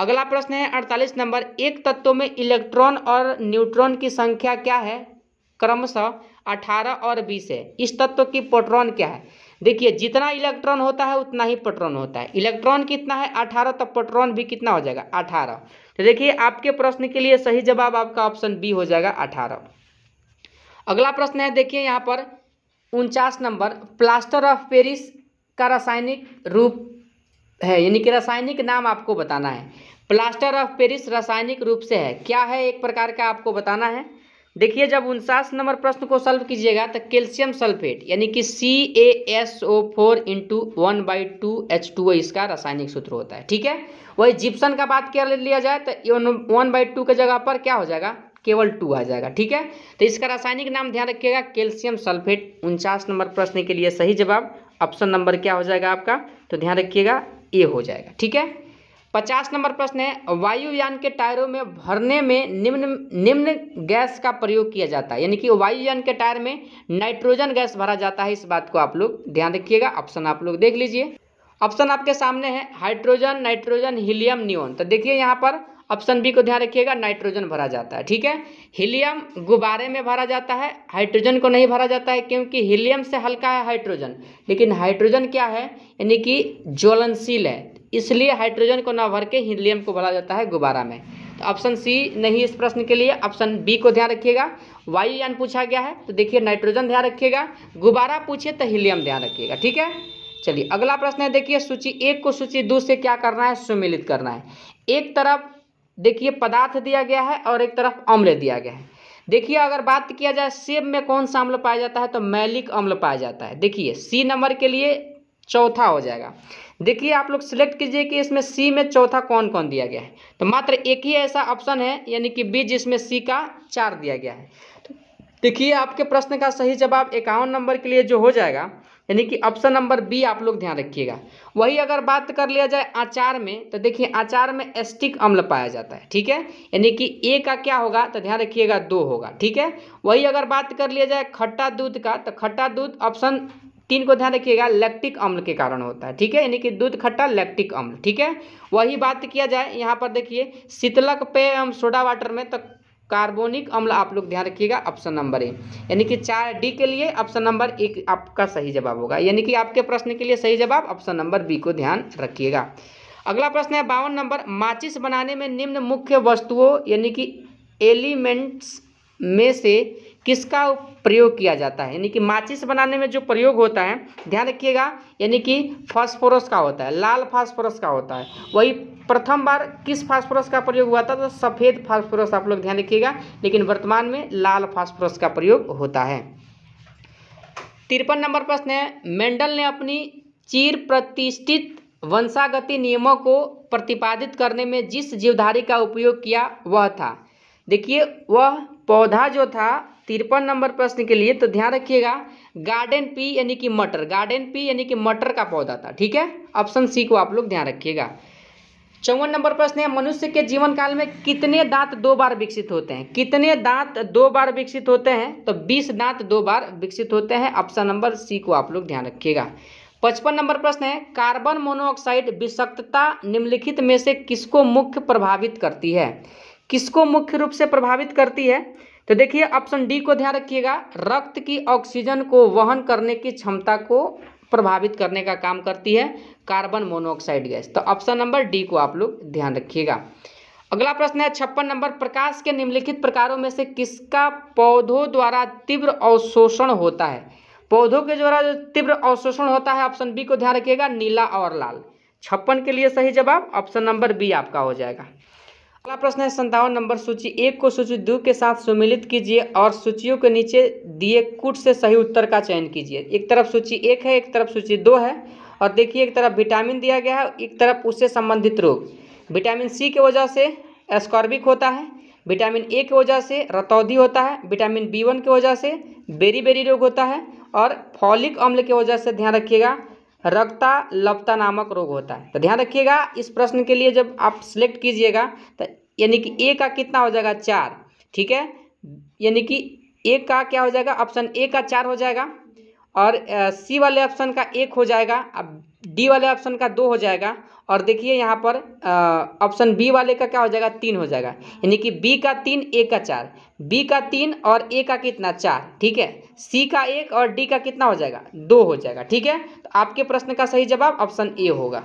अगला प्रश्न है अड़तालीस नंबर एक तत्व में इलेक्ट्रॉन और न्यूट्रॉन की संख्या क्या है क्रमशः 18 और 20 है इस तत्व की पोट्रॉन क्या है देखिए जितना इलेक्ट्रॉन होता है उतना ही पोट्रॉन होता है इलेक्ट्रॉन कितना है 18 तो पोट्रॉन भी कितना हो जाएगा 18 तो देखिए आपके प्रश्न के लिए सही जवाब आपका ऑप्शन बी हो जाएगा 18 अगला प्रश्न है देखिए यहाँ पर उनचास नंबर प्लास्टर ऑफ पेरिस का रासायनिक रूप है यानी कि रासायनिक नाम आपको बताना है प्लास्टर ऑफ पेरिस रासायनिक रूप से है क्या है एक प्रकार का आपको बताना है देखिए जब उनचास नंबर प्रश्न को सॉल्व कीजिएगा तो कैल्शियम सल्फेट यानी कि C A S O four into one by two H two इसका रासायनिक सूत्र होता है ठीक है वही जिप्सन का बात कर लिया जाए तो वन बाई टू के जगह पर क्या हो जाएगा केवल टू आ जाएगा ठीक है तो इसका रासायनिक नाम ध्यान रखिएगा कैल्शियम सल्फेट उनचास नंबर प्रश्न के लिए सही जवाब ऑप्शन नंबर क्या हो जाएगा आपका तो ध्यान रखिएगा ए हो जाएगा ठीक है पचास नंबर प्रश्न है वायुयान के टायरों में भरने में निम्न निम्न गैस का प्रयोग किया जाता है यानी कि वायुयान के टायर में नाइट्रोजन गैस भरा जाता है इस बात को आप लोग ध्यान रखिएगा ऑप्शन आप लोग देख लीजिए ऑप्शन आपके सामने है हाइड्रोजन नाइट्रोजन हीलियम न्यून तो देखिए यहाँ पर ऑप्शन बी को ध्यान रखिएगा नाइट्रोजन भरा जाता है ठीक है हीलियम गुब्बारे में भरा जाता है हाइड्रोजन को नहीं भरा जाता है क्योंकि हीलियम से हल्का है हाइड्रोजन लेकिन हाइड्रोजन क्या है यानी कि ज्वलनशील है इसलिए हाइड्रोजन को ना भर के हीलियम को भरा जाता है गुब्बारा में तो ऑप्शन सी नहीं इस प्रश्न के लिए ऑप्शन बी को ध्यान रखिएगा वायुयान पूछा गया है तो देखिए नाइट्रोजन ध्यान रखिएगा गुब्बारा पूछे तो हीलियम ध्यान रखिएगा ठीक है चलिए अगला प्रश्न है देखिए सूची एक को सूची दो से क्या करना है सुमिलित करना है एक तरफ देखिए पदार्थ दिया गया है और एक तरफ अम्ल दिया गया है देखिए अगर बात किया जाए सेब में कौन सा अम्ल पाया जाता है तो मैलिक अम्ल पाया जाता है देखिए सी नंबर के लिए चौथा हो जाएगा देखिए आप लोग सिलेक्ट कीजिए कि इसमें सी में चौथा कौन कौन दिया गया है तो मात्र एक ही ऐसा ऑप्शन है यानी कि बी जिसमें सी का चार दिया गया है तो देखिए आपके प्रश्न का सही जवाब इक्यावन नंबर के लिए जो हो जाएगा यानी कि ऑप्शन नंबर बी आप लोग ध्यान रखिएगा वही अगर बात कर लिया जाए आचार में तो देखिए आचार में एस्टिक अम्ल पाया जाता है ठीक है यानी कि ए का क्या होगा तो ध्यान रखिएगा दो होगा ठीक है वही अगर बात कर लिया जाए खट्टा दूध का तो खट्टा दूध ऑप्शन तीन को ध्यान रखिएगा लैक्टिक अम्ल के कारण होता है ठीक है यानी कि दूध खट्टा लैक्टिक अम्ल ठीक है वही बात किया जाए यहाँ पर देखिए शीतलक पे हम सोडा वाटर में तो कार्बोनिक अम्ल आप लोग ध्यान रखिएगा ऑप्शन नंबर ए यानी कि चार डी के लिए ऑप्शन नंबर एक आपका सही जवाब होगा यानी कि आपके प्रश्न के लिए सही जवाब ऑप्शन नंबर बी को ध्यान रखिएगा अगला प्रश्न है बावन नंबर माचिस बनाने में निम्न मुख्य वस्तुओं यानी कि एलिमेंट्स में से किसका प्रयोग किया जाता है यानी कि माचिस बनाने में जो प्रयोग होता है ध्यान रखिएगा यानी कि फास्फोरस का होता है लाल फास्फोरस का होता है वही प्रथम बार किस फास्फोरस का प्रयोग हुआ था तो सफ़ेद फास्फोरस आप लोग ध्यान रखिएगा लेकिन वर्तमान में लाल फास्फोरस का प्रयोग होता है तिरपन नंबर प्रश्न है मेंडल ने अपनी चीर प्रतिष्ठित वंशागति नियमों को प्रतिपादित करने में जिस जीवधारी का उपयोग किया वह था देखिए वह पौधा जो था तिरपन नंबर प्रश्न के लिए तो ध्यान रखिएगा गार्डन पी यानी कि मटर गार्डन पी यानी कि मटर का पौधा था ठीक है ऑप्शन सी को आप लोग ध्यान रखिएगा चौवन नंबर प्रश्न है मनुष्य के जीवन काल में कितने दांत दो बार विकसित होते हैं कितने दांत दो बार विकसित होते हैं तो बीस दांत दो बार विकसित होते हैं ऑप्शन नंबर सी को आप लोग ध्यान रखिएगा पचपन नंबर प्रश्न है कार्बन मोनोऑक्साइड विषक्तता निम्नलिखित में से किसको मुख्य प्रभावित करती है किसको मुख्य रूप से प्रभावित करती है तो देखिए ऑप्शन डी को ध्यान रखिएगा रक्त की ऑक्सीजन को वहन करने की क्षमता को प्रभावित करने का काम करती है कार्बन मोनोऑक्साइड गैस तो ऑप्शन नंबर डी को आप लोग ध्यान रखिएगा अगला प्रश्न है छप्पन नंबर प्रकाश के निम्नलिखित प्रकारों में से किसका पौधों द्वारा तीव्र अवशोषण होता है पौधों के द्वारा जो तीव्र अवशोषण होता है ऑप्शन बी को ध्यान रखिएगा नीला और लाल छप्पन के लिए सही जवाब ऑप्शन नंबर बी आपका हो जाएगा अगला प्रश्न है संतावन नंबर सूची एक को सूची दो के साथ सुमिलित कीजिए और सूचियों के नीचे दिए कुट से सही उत्तर का चयन कीजिए एक तरफ सूची एक है एक तरफ सूची दो है और देखिए एक तरफ विटामिन दिया गया है एक तरफ उससे संबंधित रोग विटामिन सी की वजह से एस्कॉर्बिक होता है विटामिन ए की वजह से रतौधी होता है विटामिन बी वन की वजह से बेरी बेरी रोग होता है और फॉलिक अम्ल की वजह से ध्यान रखिएगा रक्ता लपता नामक रोग होता है तो ध्यान रखिएगा इस प्रश्न के लिए जब आप सिलेक्ट कीजिएगा तो यानी कि ए का कितना हो जाएगा चार ठीक है यानी कि ए का क्या हो जाएगा ऑप्शन ए का चार हो जाएगा और सी वाले ऑप्शन का एक हो जाएगा अब डी वाले ऑप्शन का दो हो जाएगा और देखिए यहाँ पर ऑप्शन बी वाले का क्या हो जाएगा तीन हो जाएगा यानी कि बी का तीन ए का चार बी का तीन और ए का कितना चार ठीक है सी का एक और डी का कितना हो जाएगा दो हो जाएगा ठीक है तो आपके प्रश्न का सही जवाब ऑप्शन ए होगा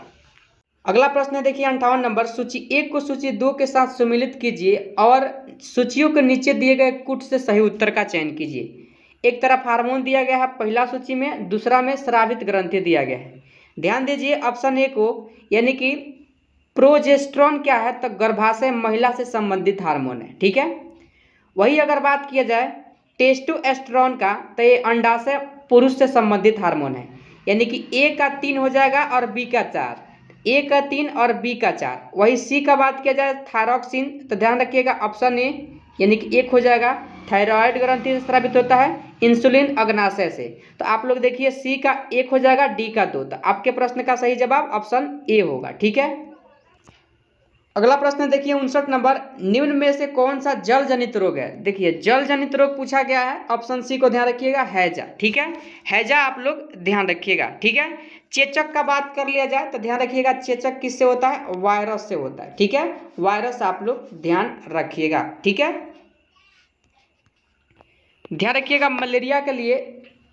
अगला प्रश्न है देखिए अंठावन नंबर सूची एक को सूची दो के साथ सम्मिलित कीजिए और सूचियों के नीचे दिए गए कुट से सही उत्तर का चयन कीजिए एक तरफ हार्मोन दिया गया है पहला सूची में दूसरा में श्रावित ग्रंथि दिया गया है ध्यान दीजिए ऑप्शन ए को यानी कि प्रोजेस्ट्रॉन क्या है तो गर्भाशय महिला से संबंधित हार्मोन है ठीक है वही अगर बात किया जाए टेस्टोस्टेरोन का तो ये अंडाशय पुरुष से संबंधित हार्मोन है यानी कि ए का तीन हो जाएगा और बी का चार ए का तीन और बी का चार वही सी का बात किया जाए थायरॉक्सिन तो ध्यान रखिएगा ऑप्शन ए यानी कि एक हो जाएगा थायराइड ग्रंथि से स्रावित होता है इंसुलिन अग्नाशय से तो आप लोग देखिए सी का एक हो जाएगा डी का दो तो आपके प्रश्न का सही जवाब ऑप्शन ए होगा ठीक है अगला प्रश्न देखिए उनसठ नंबर निम्न में से कौन सा जल जनित रोग है देखिए जल जनित रोग पूछा गया है ऑप्शन सी को ध्यान रखिएगा हैजा ठीक है हैजा आप लोग ध्यान रखिएगा ठीक है चेचक का बात कर लिया जाए तो ध्यान रखिएगा चेचक किससे होता है वायरस से होता है ठीक है वायरस आप लोग ध्यान रखिएगा ठीक है ध्यान रखिएगा मलेरिया के लिए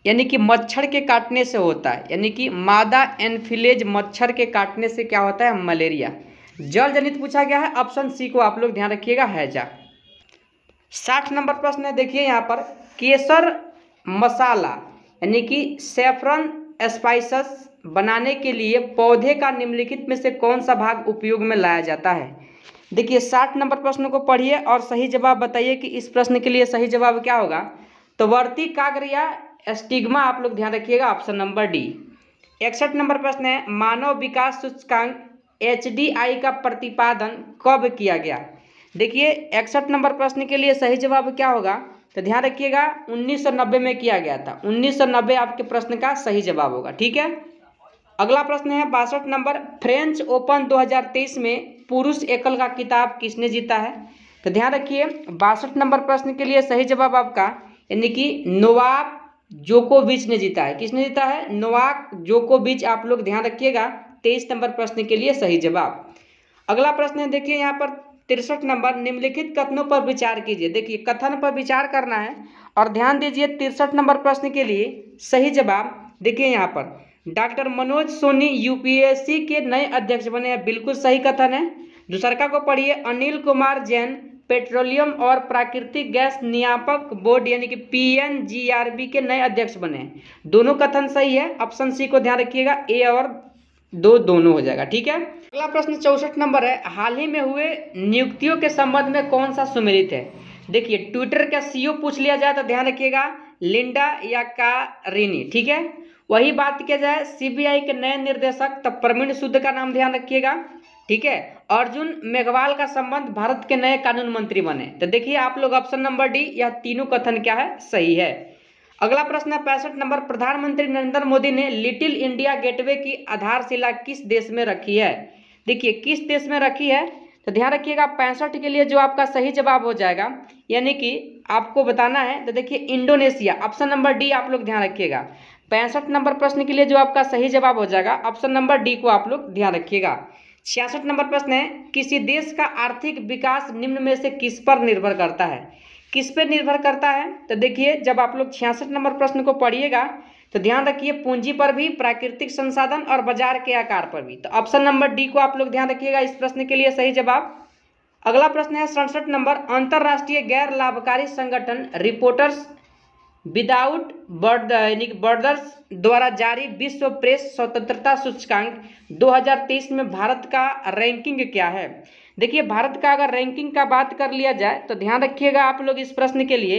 यानी कि मच्छर के काटने से होता है यानी कि मादा एनफिलेज मच्छर के काटने से क्या होता है मलेरिया जल जनित पूछा गया है ऑप्शन सी को आप लोग ध्यान रखिएगा हैजा साठ नंबर प्रश्न है देखिए यहाँ पर केसर मसाला यानी कि सेफ्रन स्पाइसेस बनाने के लिए पौधे का निम्नलिखित में से कौन सा भाग उपयोग में लाया जाता है देखिए साठ नंबर प्रश्न को पढ़िए और सही जवाब बताइए कि इस प्रश्न के लिए सही जवाब क्या होगा तो वर्ती काग्र या स्टिग्मा आप लोग ध्यान रखिएगा ऑप्शन नंबर डी इकसठ नंबर प्रश्न है मानव विकास सूचकांक एचडीआई का प्रतिपादन कब किया गया देखिए इकसठ नंबर प्रश्न के लिए सही जवाब क्या होगा तो ध्यान रखिएगा 1990 में किया गया था 1990 आपके प्रश्न का सही जवाब होगा ठीक है अगला प्रश्न है बासठ नंबर फ्रेंच ओपन 2023 में पुरुष एकल का किताब किसने जीता है तो ध्यान रखिए बासठ नंबर प्रश्न के लिए सही जवाब आपका यानी कि नोवाक जोकोविच ने जीता है किसने जीता है नोवाक जोकोविच आप लोग ध्यान रखिएगा तेईस नंबर प्रश्न के लिए सही जवाब अगला प्रश्न है देखिए यहाँ पर तिरसठ नंबर निम्नलिखित कथनों पर विचार कीजिए देखिए कथन पर विचार करना है और ध्यान दीजिए तिरसठ नंबर प्रश्न के लिए सही जवाब देखिए यहाँ पर डॉक्टर मनोज सोनी यूपीएससी के नए अध्यक्ष बने हैं बिल्कुल सही कथन है दूसरका को पढ़िए अनिल कुमार जैन पेट्रोलियम और प्राकृतिक गैस नियापक बोर्ड यानी कि पीएनजीआरबी के नए अध्यक्ष बने दोनों कथन सही है ऑप्शन सी को ध्यान रखिएगा ए और दो दोनों हो जाएगा ठीक है अगला प्रश्न चौसठ नंबर है हाल ही में हुए नियुक्तियों के संबंध में कौन सा सुमेलित है देखिए ट्विटर का सीईओ पूछ लिया जाए तो ध्यान रखिएगा लिंडा या कारिनी ठीक है वही बात किया जाए सीबीआई के नए निर्देशक तो प्रवीण शुद्ध का नाम ध्यान रखिएगा ठीक है अर्जुन मेघवाल का संबंध भारत के नए कानून मंत्री बने तो देखिए आप लोग ऑप्शन नंबर डी यह तीनों कथन क्या है सही है अगला प्रश्न है पैंसठ नंबर प्रधानमंत्री नरेंद्र मोदी ने लिटिल इंडिया गेटवे की आधारशिला किस देश में रखी है देखिए किस देश में रखी है तो ध्यान रखिएगा पैंसठ के लिए जो आपका सही जवाब हो जाएगा यानी कि आपको बताना है तो देखिए इंडोनेशिया ऑप्शन नंबर डी आप लोग ध्यान रखिएगा पैंसठ नंबर प्रश्न के लिए जो आपका सही जवाब हो जाएगा ऑप्शन नंबर डी को आप लोग ध्यान रखिएगा छियासठ नंबर प्रश्न है किसी देश का आर्थिक विकास निम्न में से किस पर निर्भर करता है किस पे निर्भर करता है तो देखिए जब आप लोग छियासठ नंबर प्रश्न को पढ़िएगा तो ध्यान रखिए पूंजी पर भी प्राकृतिक संसाधन और बाजार के आकार पर भी तो ऑप्शन नंबर डी को आप लोग ध्यान रखिएगा इस प्रश्न के लिए सही जवाब अगला प्रश्न है सड़सठ नंबर अंतर्राष्ट्रीय गैर लाभकारी संगठन रिपोर्टर्स विदाउट बर्डर यानी कि बर्डर्स द्वारा जारी विश्व प्रेस स्वतंत्रता सूचकांक 2023 में भारत का रैंकिंग क्या है देखिए भारत का अगर रैंकिंग का बात कर लिया जाए तो ध्यान रखिएगा आप लोग इस प्रश्न के लिए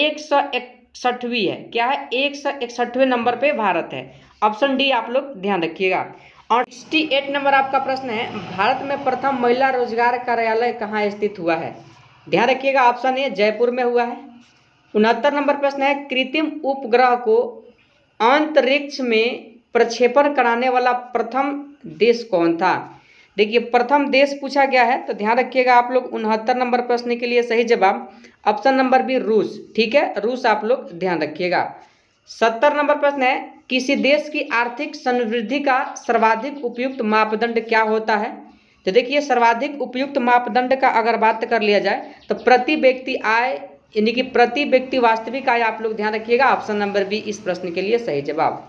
एक सौ इकसठवीं है क्या है एक सौ इकसठवें नंबर पे भारत है ऑप्शन डी आप लोग ध्यान रखिएगा और सिक्सटी एट नंबर आपका प्रश्न है भारत में प्रथम महिला रोजगार कार्यालय कहाँ स्थित हुआ है ध्यान रखिएगा ऑप्शन ए जयपुर में हुआ है उनहत्तर नंबर प्रश्न है कृत्रिम उपग्रह को अंतरिक्ष में प्रक्षेपण कराने वाला प्रथम देश कौन था देखिए प्रथम देश पूछा गया है तो ध्यान रखिएगा आप लोग उनहत्तर नंबर प्रश्न के लिए सही जवाब ऑप्शन नंबर बी रूस ठीक है रूस आप लोग ध्यान रखिएगा सत्तर नंबर प्रश्न है किसी देश की आर्थिक समृद्धि का सर्वाधिक उपयुक्त मापदंड क्या होता है तो देखिए सर्वाधिक उपयुक्त मापदंड का अगर बात कर लिया जाए तो प्रति व्यक्ति आय यानी कि प्रति व्यक्ति वास्तविक आय आप लोग ध्यान रखिएगा ऑप्शन नंबर बी इस प्रश्न के लिए सही जवाब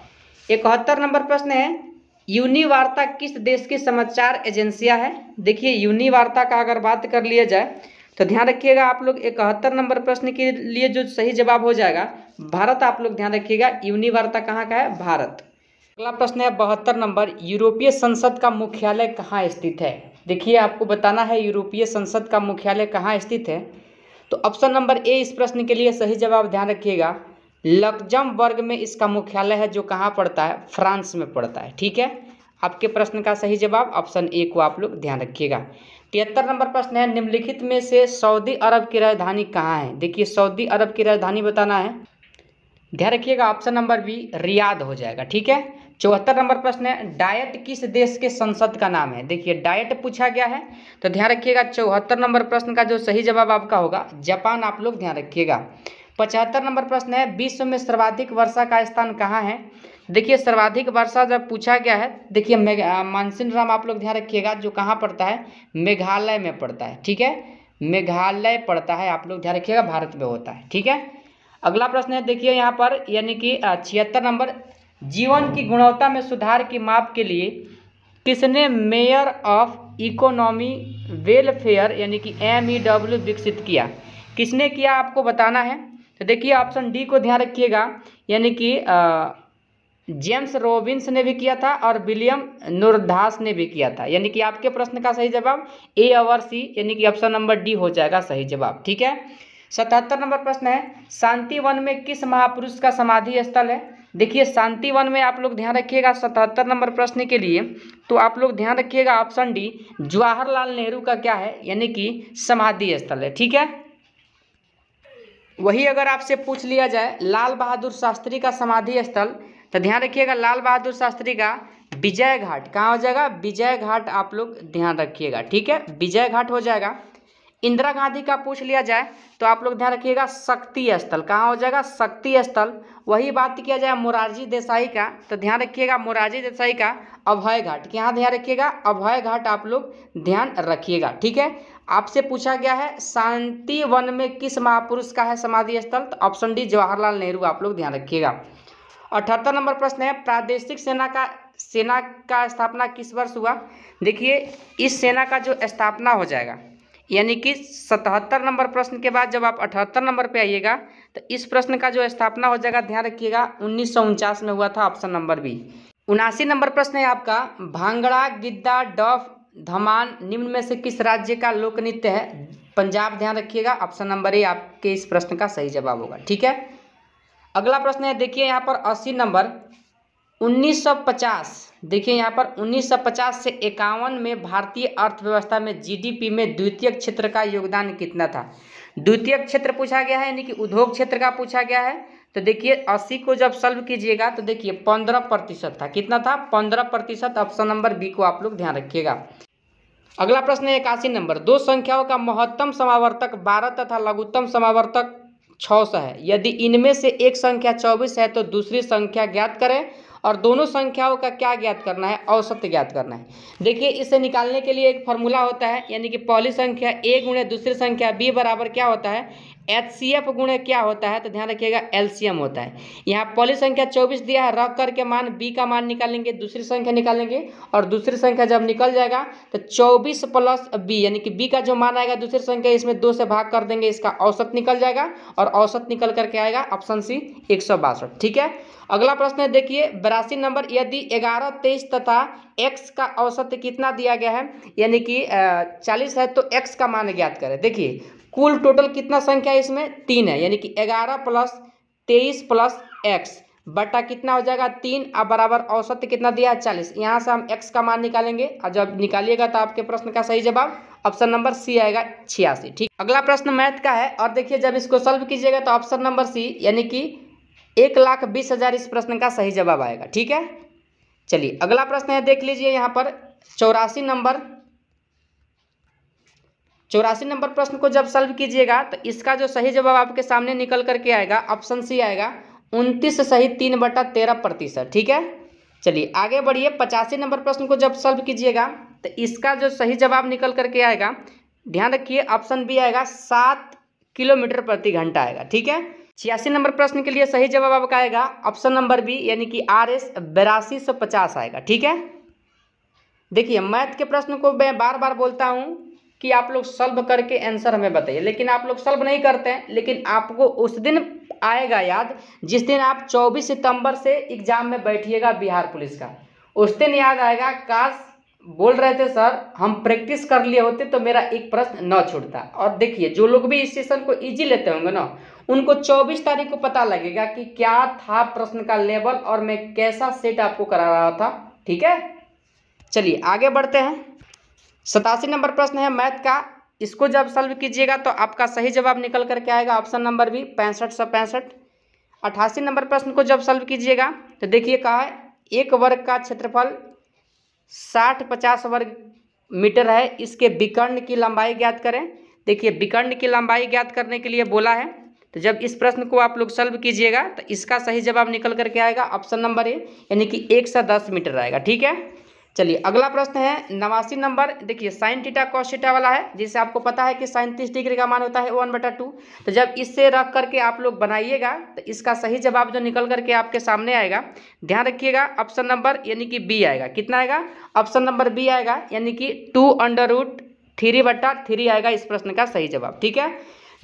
इकहत्तर नंबर प्रश्न है यूनिवार्ता किस देश की समाचार एजेंसियां है देखिए यूनिवार्ता का अगर बात कर लिया जाए तो ध्यान रखिएगा आप लोग इकहत्तर नंबर प्रश्न के लिए जो सही जवाब हो जाएगा भारत आप लोग ध्यान रखिएगा यूनिवार्ता कहाँ का है भारत अगला प्रश्न है बहत्तर नंबर यूरोपीय संसद का मुख्यालय कहाँ स्थित है देखिए आपको बताना है यूरोपीय संसद का मुख्यालय कहाँ स्थित है तो ऑप्शन नंबर ए इस प्रश्न के लिए सही जवाब ध्यान रखिएगा लक्जमबर्ग में इसका मुख्यालय है जो कहाँ पड़ता है फ्रांस में पड़ता है ठीक है आपके प्रश्न का सही जवाब ऑप्शन ए को आप लोग ध्यान रखिएगा तिहत्तर नंबर प्रश्न है निम्नलिखित में से सऊदी अरब की राजधानी कहाँ है देखिए सऊदी अरब की राजधानी बताना है ध्यान रखिएगा ऑप्शन नंबर बी रियाद हो जाएगा ठीक है चौहत्तर नंबर प्रश्न है डायट किस देश के संसद का नाम है देखिए डायट पूछा गया है तो ध्यान रखिएगा चौहत्तर नंबर प्रश्न का जो सही जवाब आपका होगा जापान आप लोग ध्यान रखिएगा पचहत्तर नंबर प्रश्न है विश्व में सर्वाधिक वर्षा का स्थान कहाँ है देखिए सर्वाधिक वर्षा जब पूछा गया है देखिए मानसिन राम आप लोग ध्यान रखिएगा जो कहाँ पड़ता है मेघालय में पड़ता है ठीक है मेघालय पड़ता है आप लोग ध्यान रखिएगा भारत में होता है ठीक है अगला प्रश्न है देखिए यहाँ पर यानी कि छिहत्तर नंबर जीवन की गुणवत्ता में सुधार की माप के लिए किसने मेयर ऑफ इकोनॉमी वेलफेयर यानी कि एम ई डब्ल्यू विकसित किया किसने किया आपको बताना है तो देखिए ऑप्शन डी को ध्यान रखिएगा यानी कि जेम्स रॉबिन्स ने भी किया था और विलियम नुरदास ने भी किया था यानी कि आपके प्रश्न का सही जवाब ए और सी यानी कि ऑप्शन नंबर डी हो जाएगा सही जवाब ठीक है सतहत्तर नंबर प्रश्न है शांति वन में किस महापुरुष का समाधि स्थल है देखिए शांति वन में आप लोग ध्यान रखिएगा सतहत्तर नंबर प्रश्न के लिए तो आप लोग ध्यान रखिएगा ऑप्शन डी जवाहरलाल नेहरू का क्या है यानी कि समाधि स्थल है ठीक है वही अगर आपसे पूछ लिया जाए लाल बहादुर शास्त्री का समाधि स्थल तो ध्यान रखिएगा लाल बहादुर शास्त्री का विजय घाट कहाँ हो जाएगा विजय घाट आप लोग ध्यान रखिएगा ठीक है विजय घाट हो जाएगा इंदिरा गांधी का पूछ लिया जाए तो आप लोग ध्यान रखिएगा शक्ति स्थल कहाँ हो जाएगा शक्ति स्थल वही बात किया जाए मोरारजी देसाई का तो ध्यान रखिएगा मोरारजी देसाई का अभय घाट यहाँ ध्यान रखिएगा अभय घाट आप लोग ध्यान रखिएगा ठीक है आपसे पूछा गया है शांति वन में किस महापुरुष का है समाधि स्थल तो ऑप्शन डी जवाहरलाल नेहरू आप लोग ध्यान रखिएगा अठहत्तर नंबर प्रश्न है प्रादेशिक सेना का सेना का स्थापना किस वर्ष हुआ देखिए इस सेना का जो स्थापना हो जाएगा यानी कि सतहत्तर नंबर प्रश्न के बाद जब आप अठहत्तर नंबर पे आइएगा तो इस प्रश्न का जो स्थापना हो जाएगा ध्यान रखिएगा उन्नीस में हुआ था ऑप्शन नंबर बी उनासी नंबर प्रश्न है आपका भांगड़ा गिद्दा डफ धमान निम्न में से किस राज्य का लोक नृत्य है पंजाब ध्यान रखिएगा ऑप्शन नंबर ए आपके इस प्रश्न का सही जवाब होगा ठीक है अगला प्रश्न है देखिए यहाँ पर अस्सी नंबर 1950 देखिए यहाँ पर 1950 से इक्यावन में भारतीय अर्थव्यवस्था में जीडीपी में द्वितीय क्षेत्र का योगदान कितना था द्वितीय क्षेत्र पूछा गया है यानी कि उद्योग क्षेत्र का पूछा गया है तो देखिए अस्सी को जब सल्व कीजिएगा तो देखिए पंद्रह प्रतिशत था कितना था पंद्रह प्रतिशत ऑप्शन नंबर बी को आप लोग ध्यान रखिएगा अगला प्रश्न है इक्यासी नंबर दो संख्याओं का महत्तम समावर्तक बारह तथा लघुत्तम समावर्तक छः सौ है यदि इनमें से एक संख्या चौबीस है तो दूसरी संख्या ज्ञात करें और दोनों संख्याओं का क्या ज्ञात करना है औसत ज्ञात करना है देखिए इसे निकालने के लिए एक फॉर्मूला होता है यानी कि पहली संख्या ए गुणे दूसरी संख्या बी बराबर क्या होता है एच सी एफ गुणे क्या होता है तो ध्यान रखिएगा एलसीएम होता है यहाँ पहली संख्या 24 दिया है रख करके मान बी का मान निकालेंगे दूसरी संख्या निकालेंगे और दूसरी संख्या जब निकल जाएगा तो 24 प्लस बी यानी कि बी का जो मान आएगा दूसरी संख्या इसमें दो से भाग कर देंगे इसका औसत निकल जाएगा और औसत निकल करके आएगा ऑप्शन सी एक ठीक है अगला प्रश्न है देखिए बरासी नंबर यदि ग्यारह तेईस तथा एक्स का औसत कितना दिया गया है यानी कि चालीस है तो एक्स का मान ज्ञात करें देखिए कुल टोटल कितना संख्या है इसमें तीन है यानी कि ग्यारह प्लस तेईस प्लस एक्स बटा कितना हो जाएगा तीन अब बराबर औसत कितना दिया है चालीस यहाँ से हम एक्स का मान निकालेंगे और जब निकालिएगा तो आपके प्रश्न का सही जवाब ऑप्शन नंबर सी आएगा छियासी ठीक अगला प्रश्न मैथ का है और देखिए जब इसको सॉल्व कीजिएगा तो ऑप्शन नंबर सी यानी कि एक लाख बीस हज़ार इस प्रश्न का सही जवाब आएगा ठीक है चलिए अगला प्रश्न है देख लीजिए यहाँ पर चौरासी नंबर चौरासी नंबर प्रश्न को जब सॉल्व कीजिएगा तो इसका जो सही जवाब आपके सामने निकल करके आएगा ऑप्शन सी आएगा उनतीस सही तीन बटा तेरह प्रतिशत ठीक है चलिए आगे बढ़िए पचासी नंबर प्रश्न को जब सॉल्व कीजिएगा तो इसका जो सही जवाब निकल करके आएगा ध्यान रखिए ऑप्शन बी आएगा सात किलोमीटर प्रति घंटा आएगा ठीक है छियासी नंबर प्रश्न के लिए सही जवाब आपका आएगा ऑप्शन नंबर बी यानी कि आर एस बेरासी सौ पचास आएगा ठीक है देखिए मैथ के प्रश्न को मैं बार बार बोलता हूँ कि आप लोग सल्व करके आंसर हमें बताइए लेकिन आप लोग सल्व नहीं करते हैं लेकिन आपको उस दिन आएगा याद जिस दिन आप 24 सितंबर से एग्ज़ाम में बैठिएगा बिहार पुलिस का उस दिन याद आएगा काश बोल रहे थे सर हम प्रैक्टिस कर लिए होते तो मेरा एक प्रश्न न छूटता और देखिए जो लोग भी इस सेशन को ईजी लेते होंगे ना उनको 24 तारीख को पता लगेगा कि क्या था प्रश्न का लेवल और मैं कैसा सेट आपको करा रहा था ठीक है चलिए आगे बढ़ते हैं सतासी नंबर प्रश्न है मैथ का इसको जब सॉल्व कीजिएगा तो आपका सही जवाब निकल करके आएगा ऑप्शन नंबर बी पैंसठ सौ पैंसठ अट्ठासी नंबर प्रश्न को जब सॉल्व कीजिएगा तो देखिए कहा है एक वर्ग का क्षेत्रफल साठ पचास वर्ग मीटर है इसके विकर्ण की लंबाई ज्ञात करें देखिए विकर्ण की लंबाई ज्ञात करने के लिए बोला है तो जब इस प्रश्न को आप लोग सॉल्व कीजिएगा तो इसका सही जवाब निकल करके आएगा ऑप्शन नंबर ए यानी कि एक से दस मीटर आएगा ठीक है चलिए अगला प्रश्न है नवासी नंबर देखिए साइन टीटा कॉस टीटा वाला है जिसे आपको पता है कि साइन तीस डिग्री का मान होता है वन बटा टू तो जब इससे रख करके आप लोग बनाइएगा तो इसका सही जवाब जो निकल करके आपके सामने आएगा ध्यान रखिएगा ऑप्शन नंबर यानी कि बी आएगा कितना आएगा ऑप्शन नंबर बी आएगा यानी कि टू अंडर रूट थ्री बटा थ्री आएगा इस प्रश्न का सही जवाब ठीक है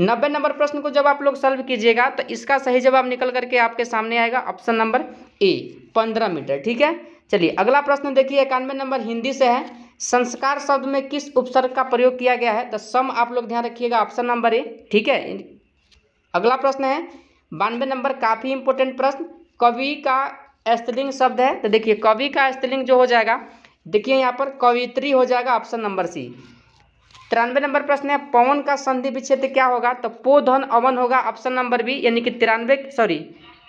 नब्बे नंबर प्रश्न को जब आप लोग सॉल्व कीजिएगा तो इसका सही जवाब निकल करके आपके सामने आएगा ऑप्शन नंबर ए पंद्रह मीटर ठीक है चलिए अगला प्रश्न देखिए इक्यानवे नंबर हिंदी से है संस्कार शब्द में किस उपसर्ग का प्रयोग किया गया है तो सम आप लोग ध्यान रखिएगा ऑप्शन नंबर ए ठीक है अगला प्रश्न है बानवे नंबर काफ़ी इंपोर्टेंट प्रश्न कवि का स्त्रीलिंग शब्द है तो देखिए कवि का स्त्रीलिंग जो हो जाएगा देखिए यहाँ पर कवित्री हो जाएगा ऑप्शन नंबर सी तिरानवे नंबर प्रश्न है पवन का संधि विच्छेद क्या होगा तो पोधन अवन होगा ऑप्शन नंबर बी यानी कि तिरानवे सॉरी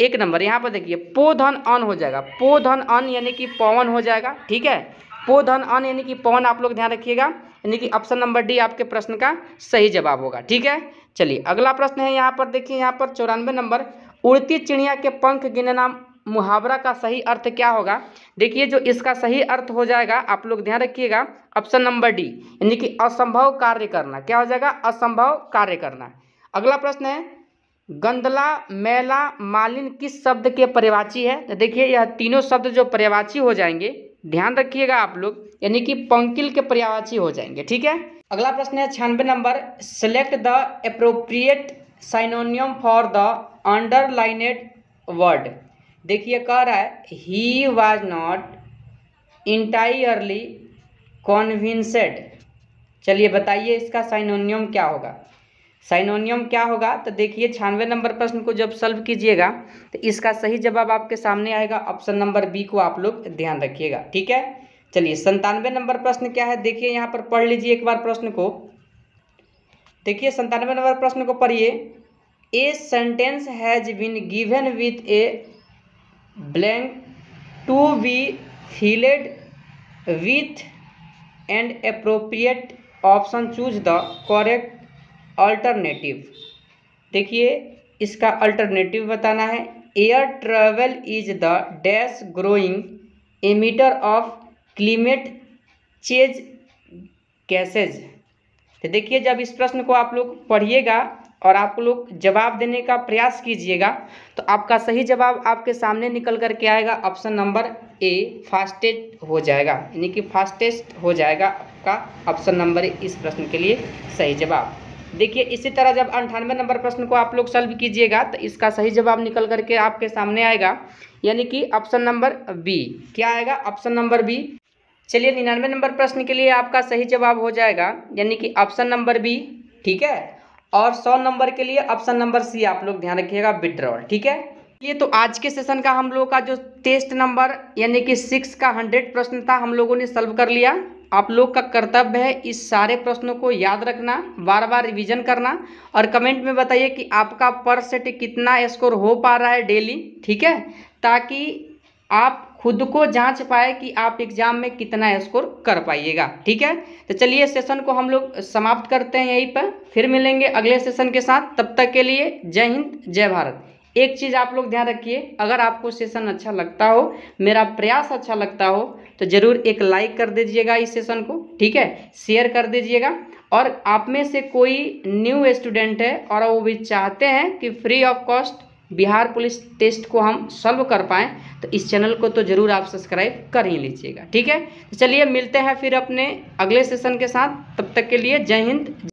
एक नंबर यहाँ पर देखिए पोधन अन हो जाएगा पोधन अन यानी कि पवन हो जाएगा ठीक है पोधन अन यानी कि पवन आप लोग ध्यान रखिएगा यानी कि ऑप्शन नंबर डी आपके प्रश्न का सही जवाब होगा ठीक है चलिए अगला प्रश्न है यहाँ पर देखिए यहाँ पर चौरानवे नंबर उड़ती चिड़िया के पंख गिनना मुहावरा का सही अर्थ क्या होगा देखिए जो इसका सही अर्थ हो जाएगा आप लोग ध्यान रखिएगा ऑप्शन नंबर डी यानी कि असंभव कार्य करना क्या हो जाएगा असंभव कार्य करना अगला प्रश्न है गंदला मैला मालिन किस शब्द के पर्यवाची है तो देखिए यह तीनों शब्द जो पर्यवाची हो जाएंगे ध्यान रखिएगा आप लोग यानी कि पंकिल के पर्यावाची हो जाएंगे ठीक है अगला प्रश्न है छियानवे number select the appropriate synonym for the underlined word देखिए कह रहा है he was not entirely convinced चलिए बताइए इसका साइनोनियम क्या होगा साइनोनियम क्या होगा तो देखिए छियानवे नंबर प्रश्न को जब सॉल्व कीजिएगा तो इसका सही जवाब आपके सामने आएगा ऑप्शन नंबर बी को आप लोग ध्यान रखिएगा ठीक है चलिए संतानवे नंबर प्रश्न क्या है देखिए यहाँ पर पढ़ लीजिए एक बार प्रश्न को देखिए संतानवे नंबर प्रश्न को पढ़िए a sentence has been given with a blank to be filled with and appropriate option choose the correct alternative देखिए इसका अल्टरनेटिव बताना है air travel is the dash growing emitter of climate चेज गैसेज तो देखिए जब इस प्रश्न को आप लोग पढ़िएगा और आप लोग जवाब देने का प्रयास कीजिएगा तो आपका सही जवाब आपके सामने निकल कर के आएगा ऑप्शन नंबर ए फास्टेस्ट हो जाएगा यानी कि फास्टेस्ट हो जाएगा आपका ऑप्शन नंबर इस प्रश्न के लिए सही जवाब देखिए इसी तरह जब अंठानवे नंबर प्रश्न को आप लोग सॉल्व कीजिएगा तो इसका सही जवाब निकल करके आपके सामने आएगा यानी कि ऑप्शन नंबर बी क्या आएगा ऑप्शन नंबर बी चलिए निन्यानवे नंबर प्रश्न के लिए आपका सही जवाब हो जाएगा यानी कि ऑप्शन नंबर बी ठीक है और सौ नंबर के लिए ऑप्शन नंबर सी आप लोग ध्यान रखिएगा विड्रॉल ठीक है ये तो आज के सेशन का हम लोग का जो टेस्ट नंबर यानी कि सिक्स का हंड्रेड प्रश्न था हम लोगों ने सॉल्व कर लिया आप लोग का कर्तव्य है इस सारे प्रश्नों को याद रखना बार बार रिवीजन करना और कमेंट में बताइए कि आपका पर सेट कितना स्कोर हो पा रहा है डेली ठीक है ताकि आप खुद को जांच पाए कि आप एग्जाम में कितना स्कोर कर पाइएगा ठीक है तो चलिए सेशन को हम लोग समाप्त करते हैं यहीं पर फिर मिलेंगे अगले सेशन के साथ तब तक के लिए जय हिंद जय भारत एक चीज़ आप लोग ध्यान रखिए अगर आपको सेशन अच्छा लगता हो मेरा प्रयास अच्छा लगता हो तो ज़रूर एक लाइक कर दीजिएगा इस सेशन को ठीक है शेयर कर दीजिएगा और आप में से कोई न्यू स्टूडेंट है और वो भी चाहते हैं कि free of cost Bihar police test को हम सॉल्व कर पाएँ तो इस चैनल को तो ज़रूर आप सब्सक्राइब कर ही लीजिएगा ठीक है तो चलिए मिलते हैं फिर अपने अगले सेशन के साथ तब तक के लिए जय हिंद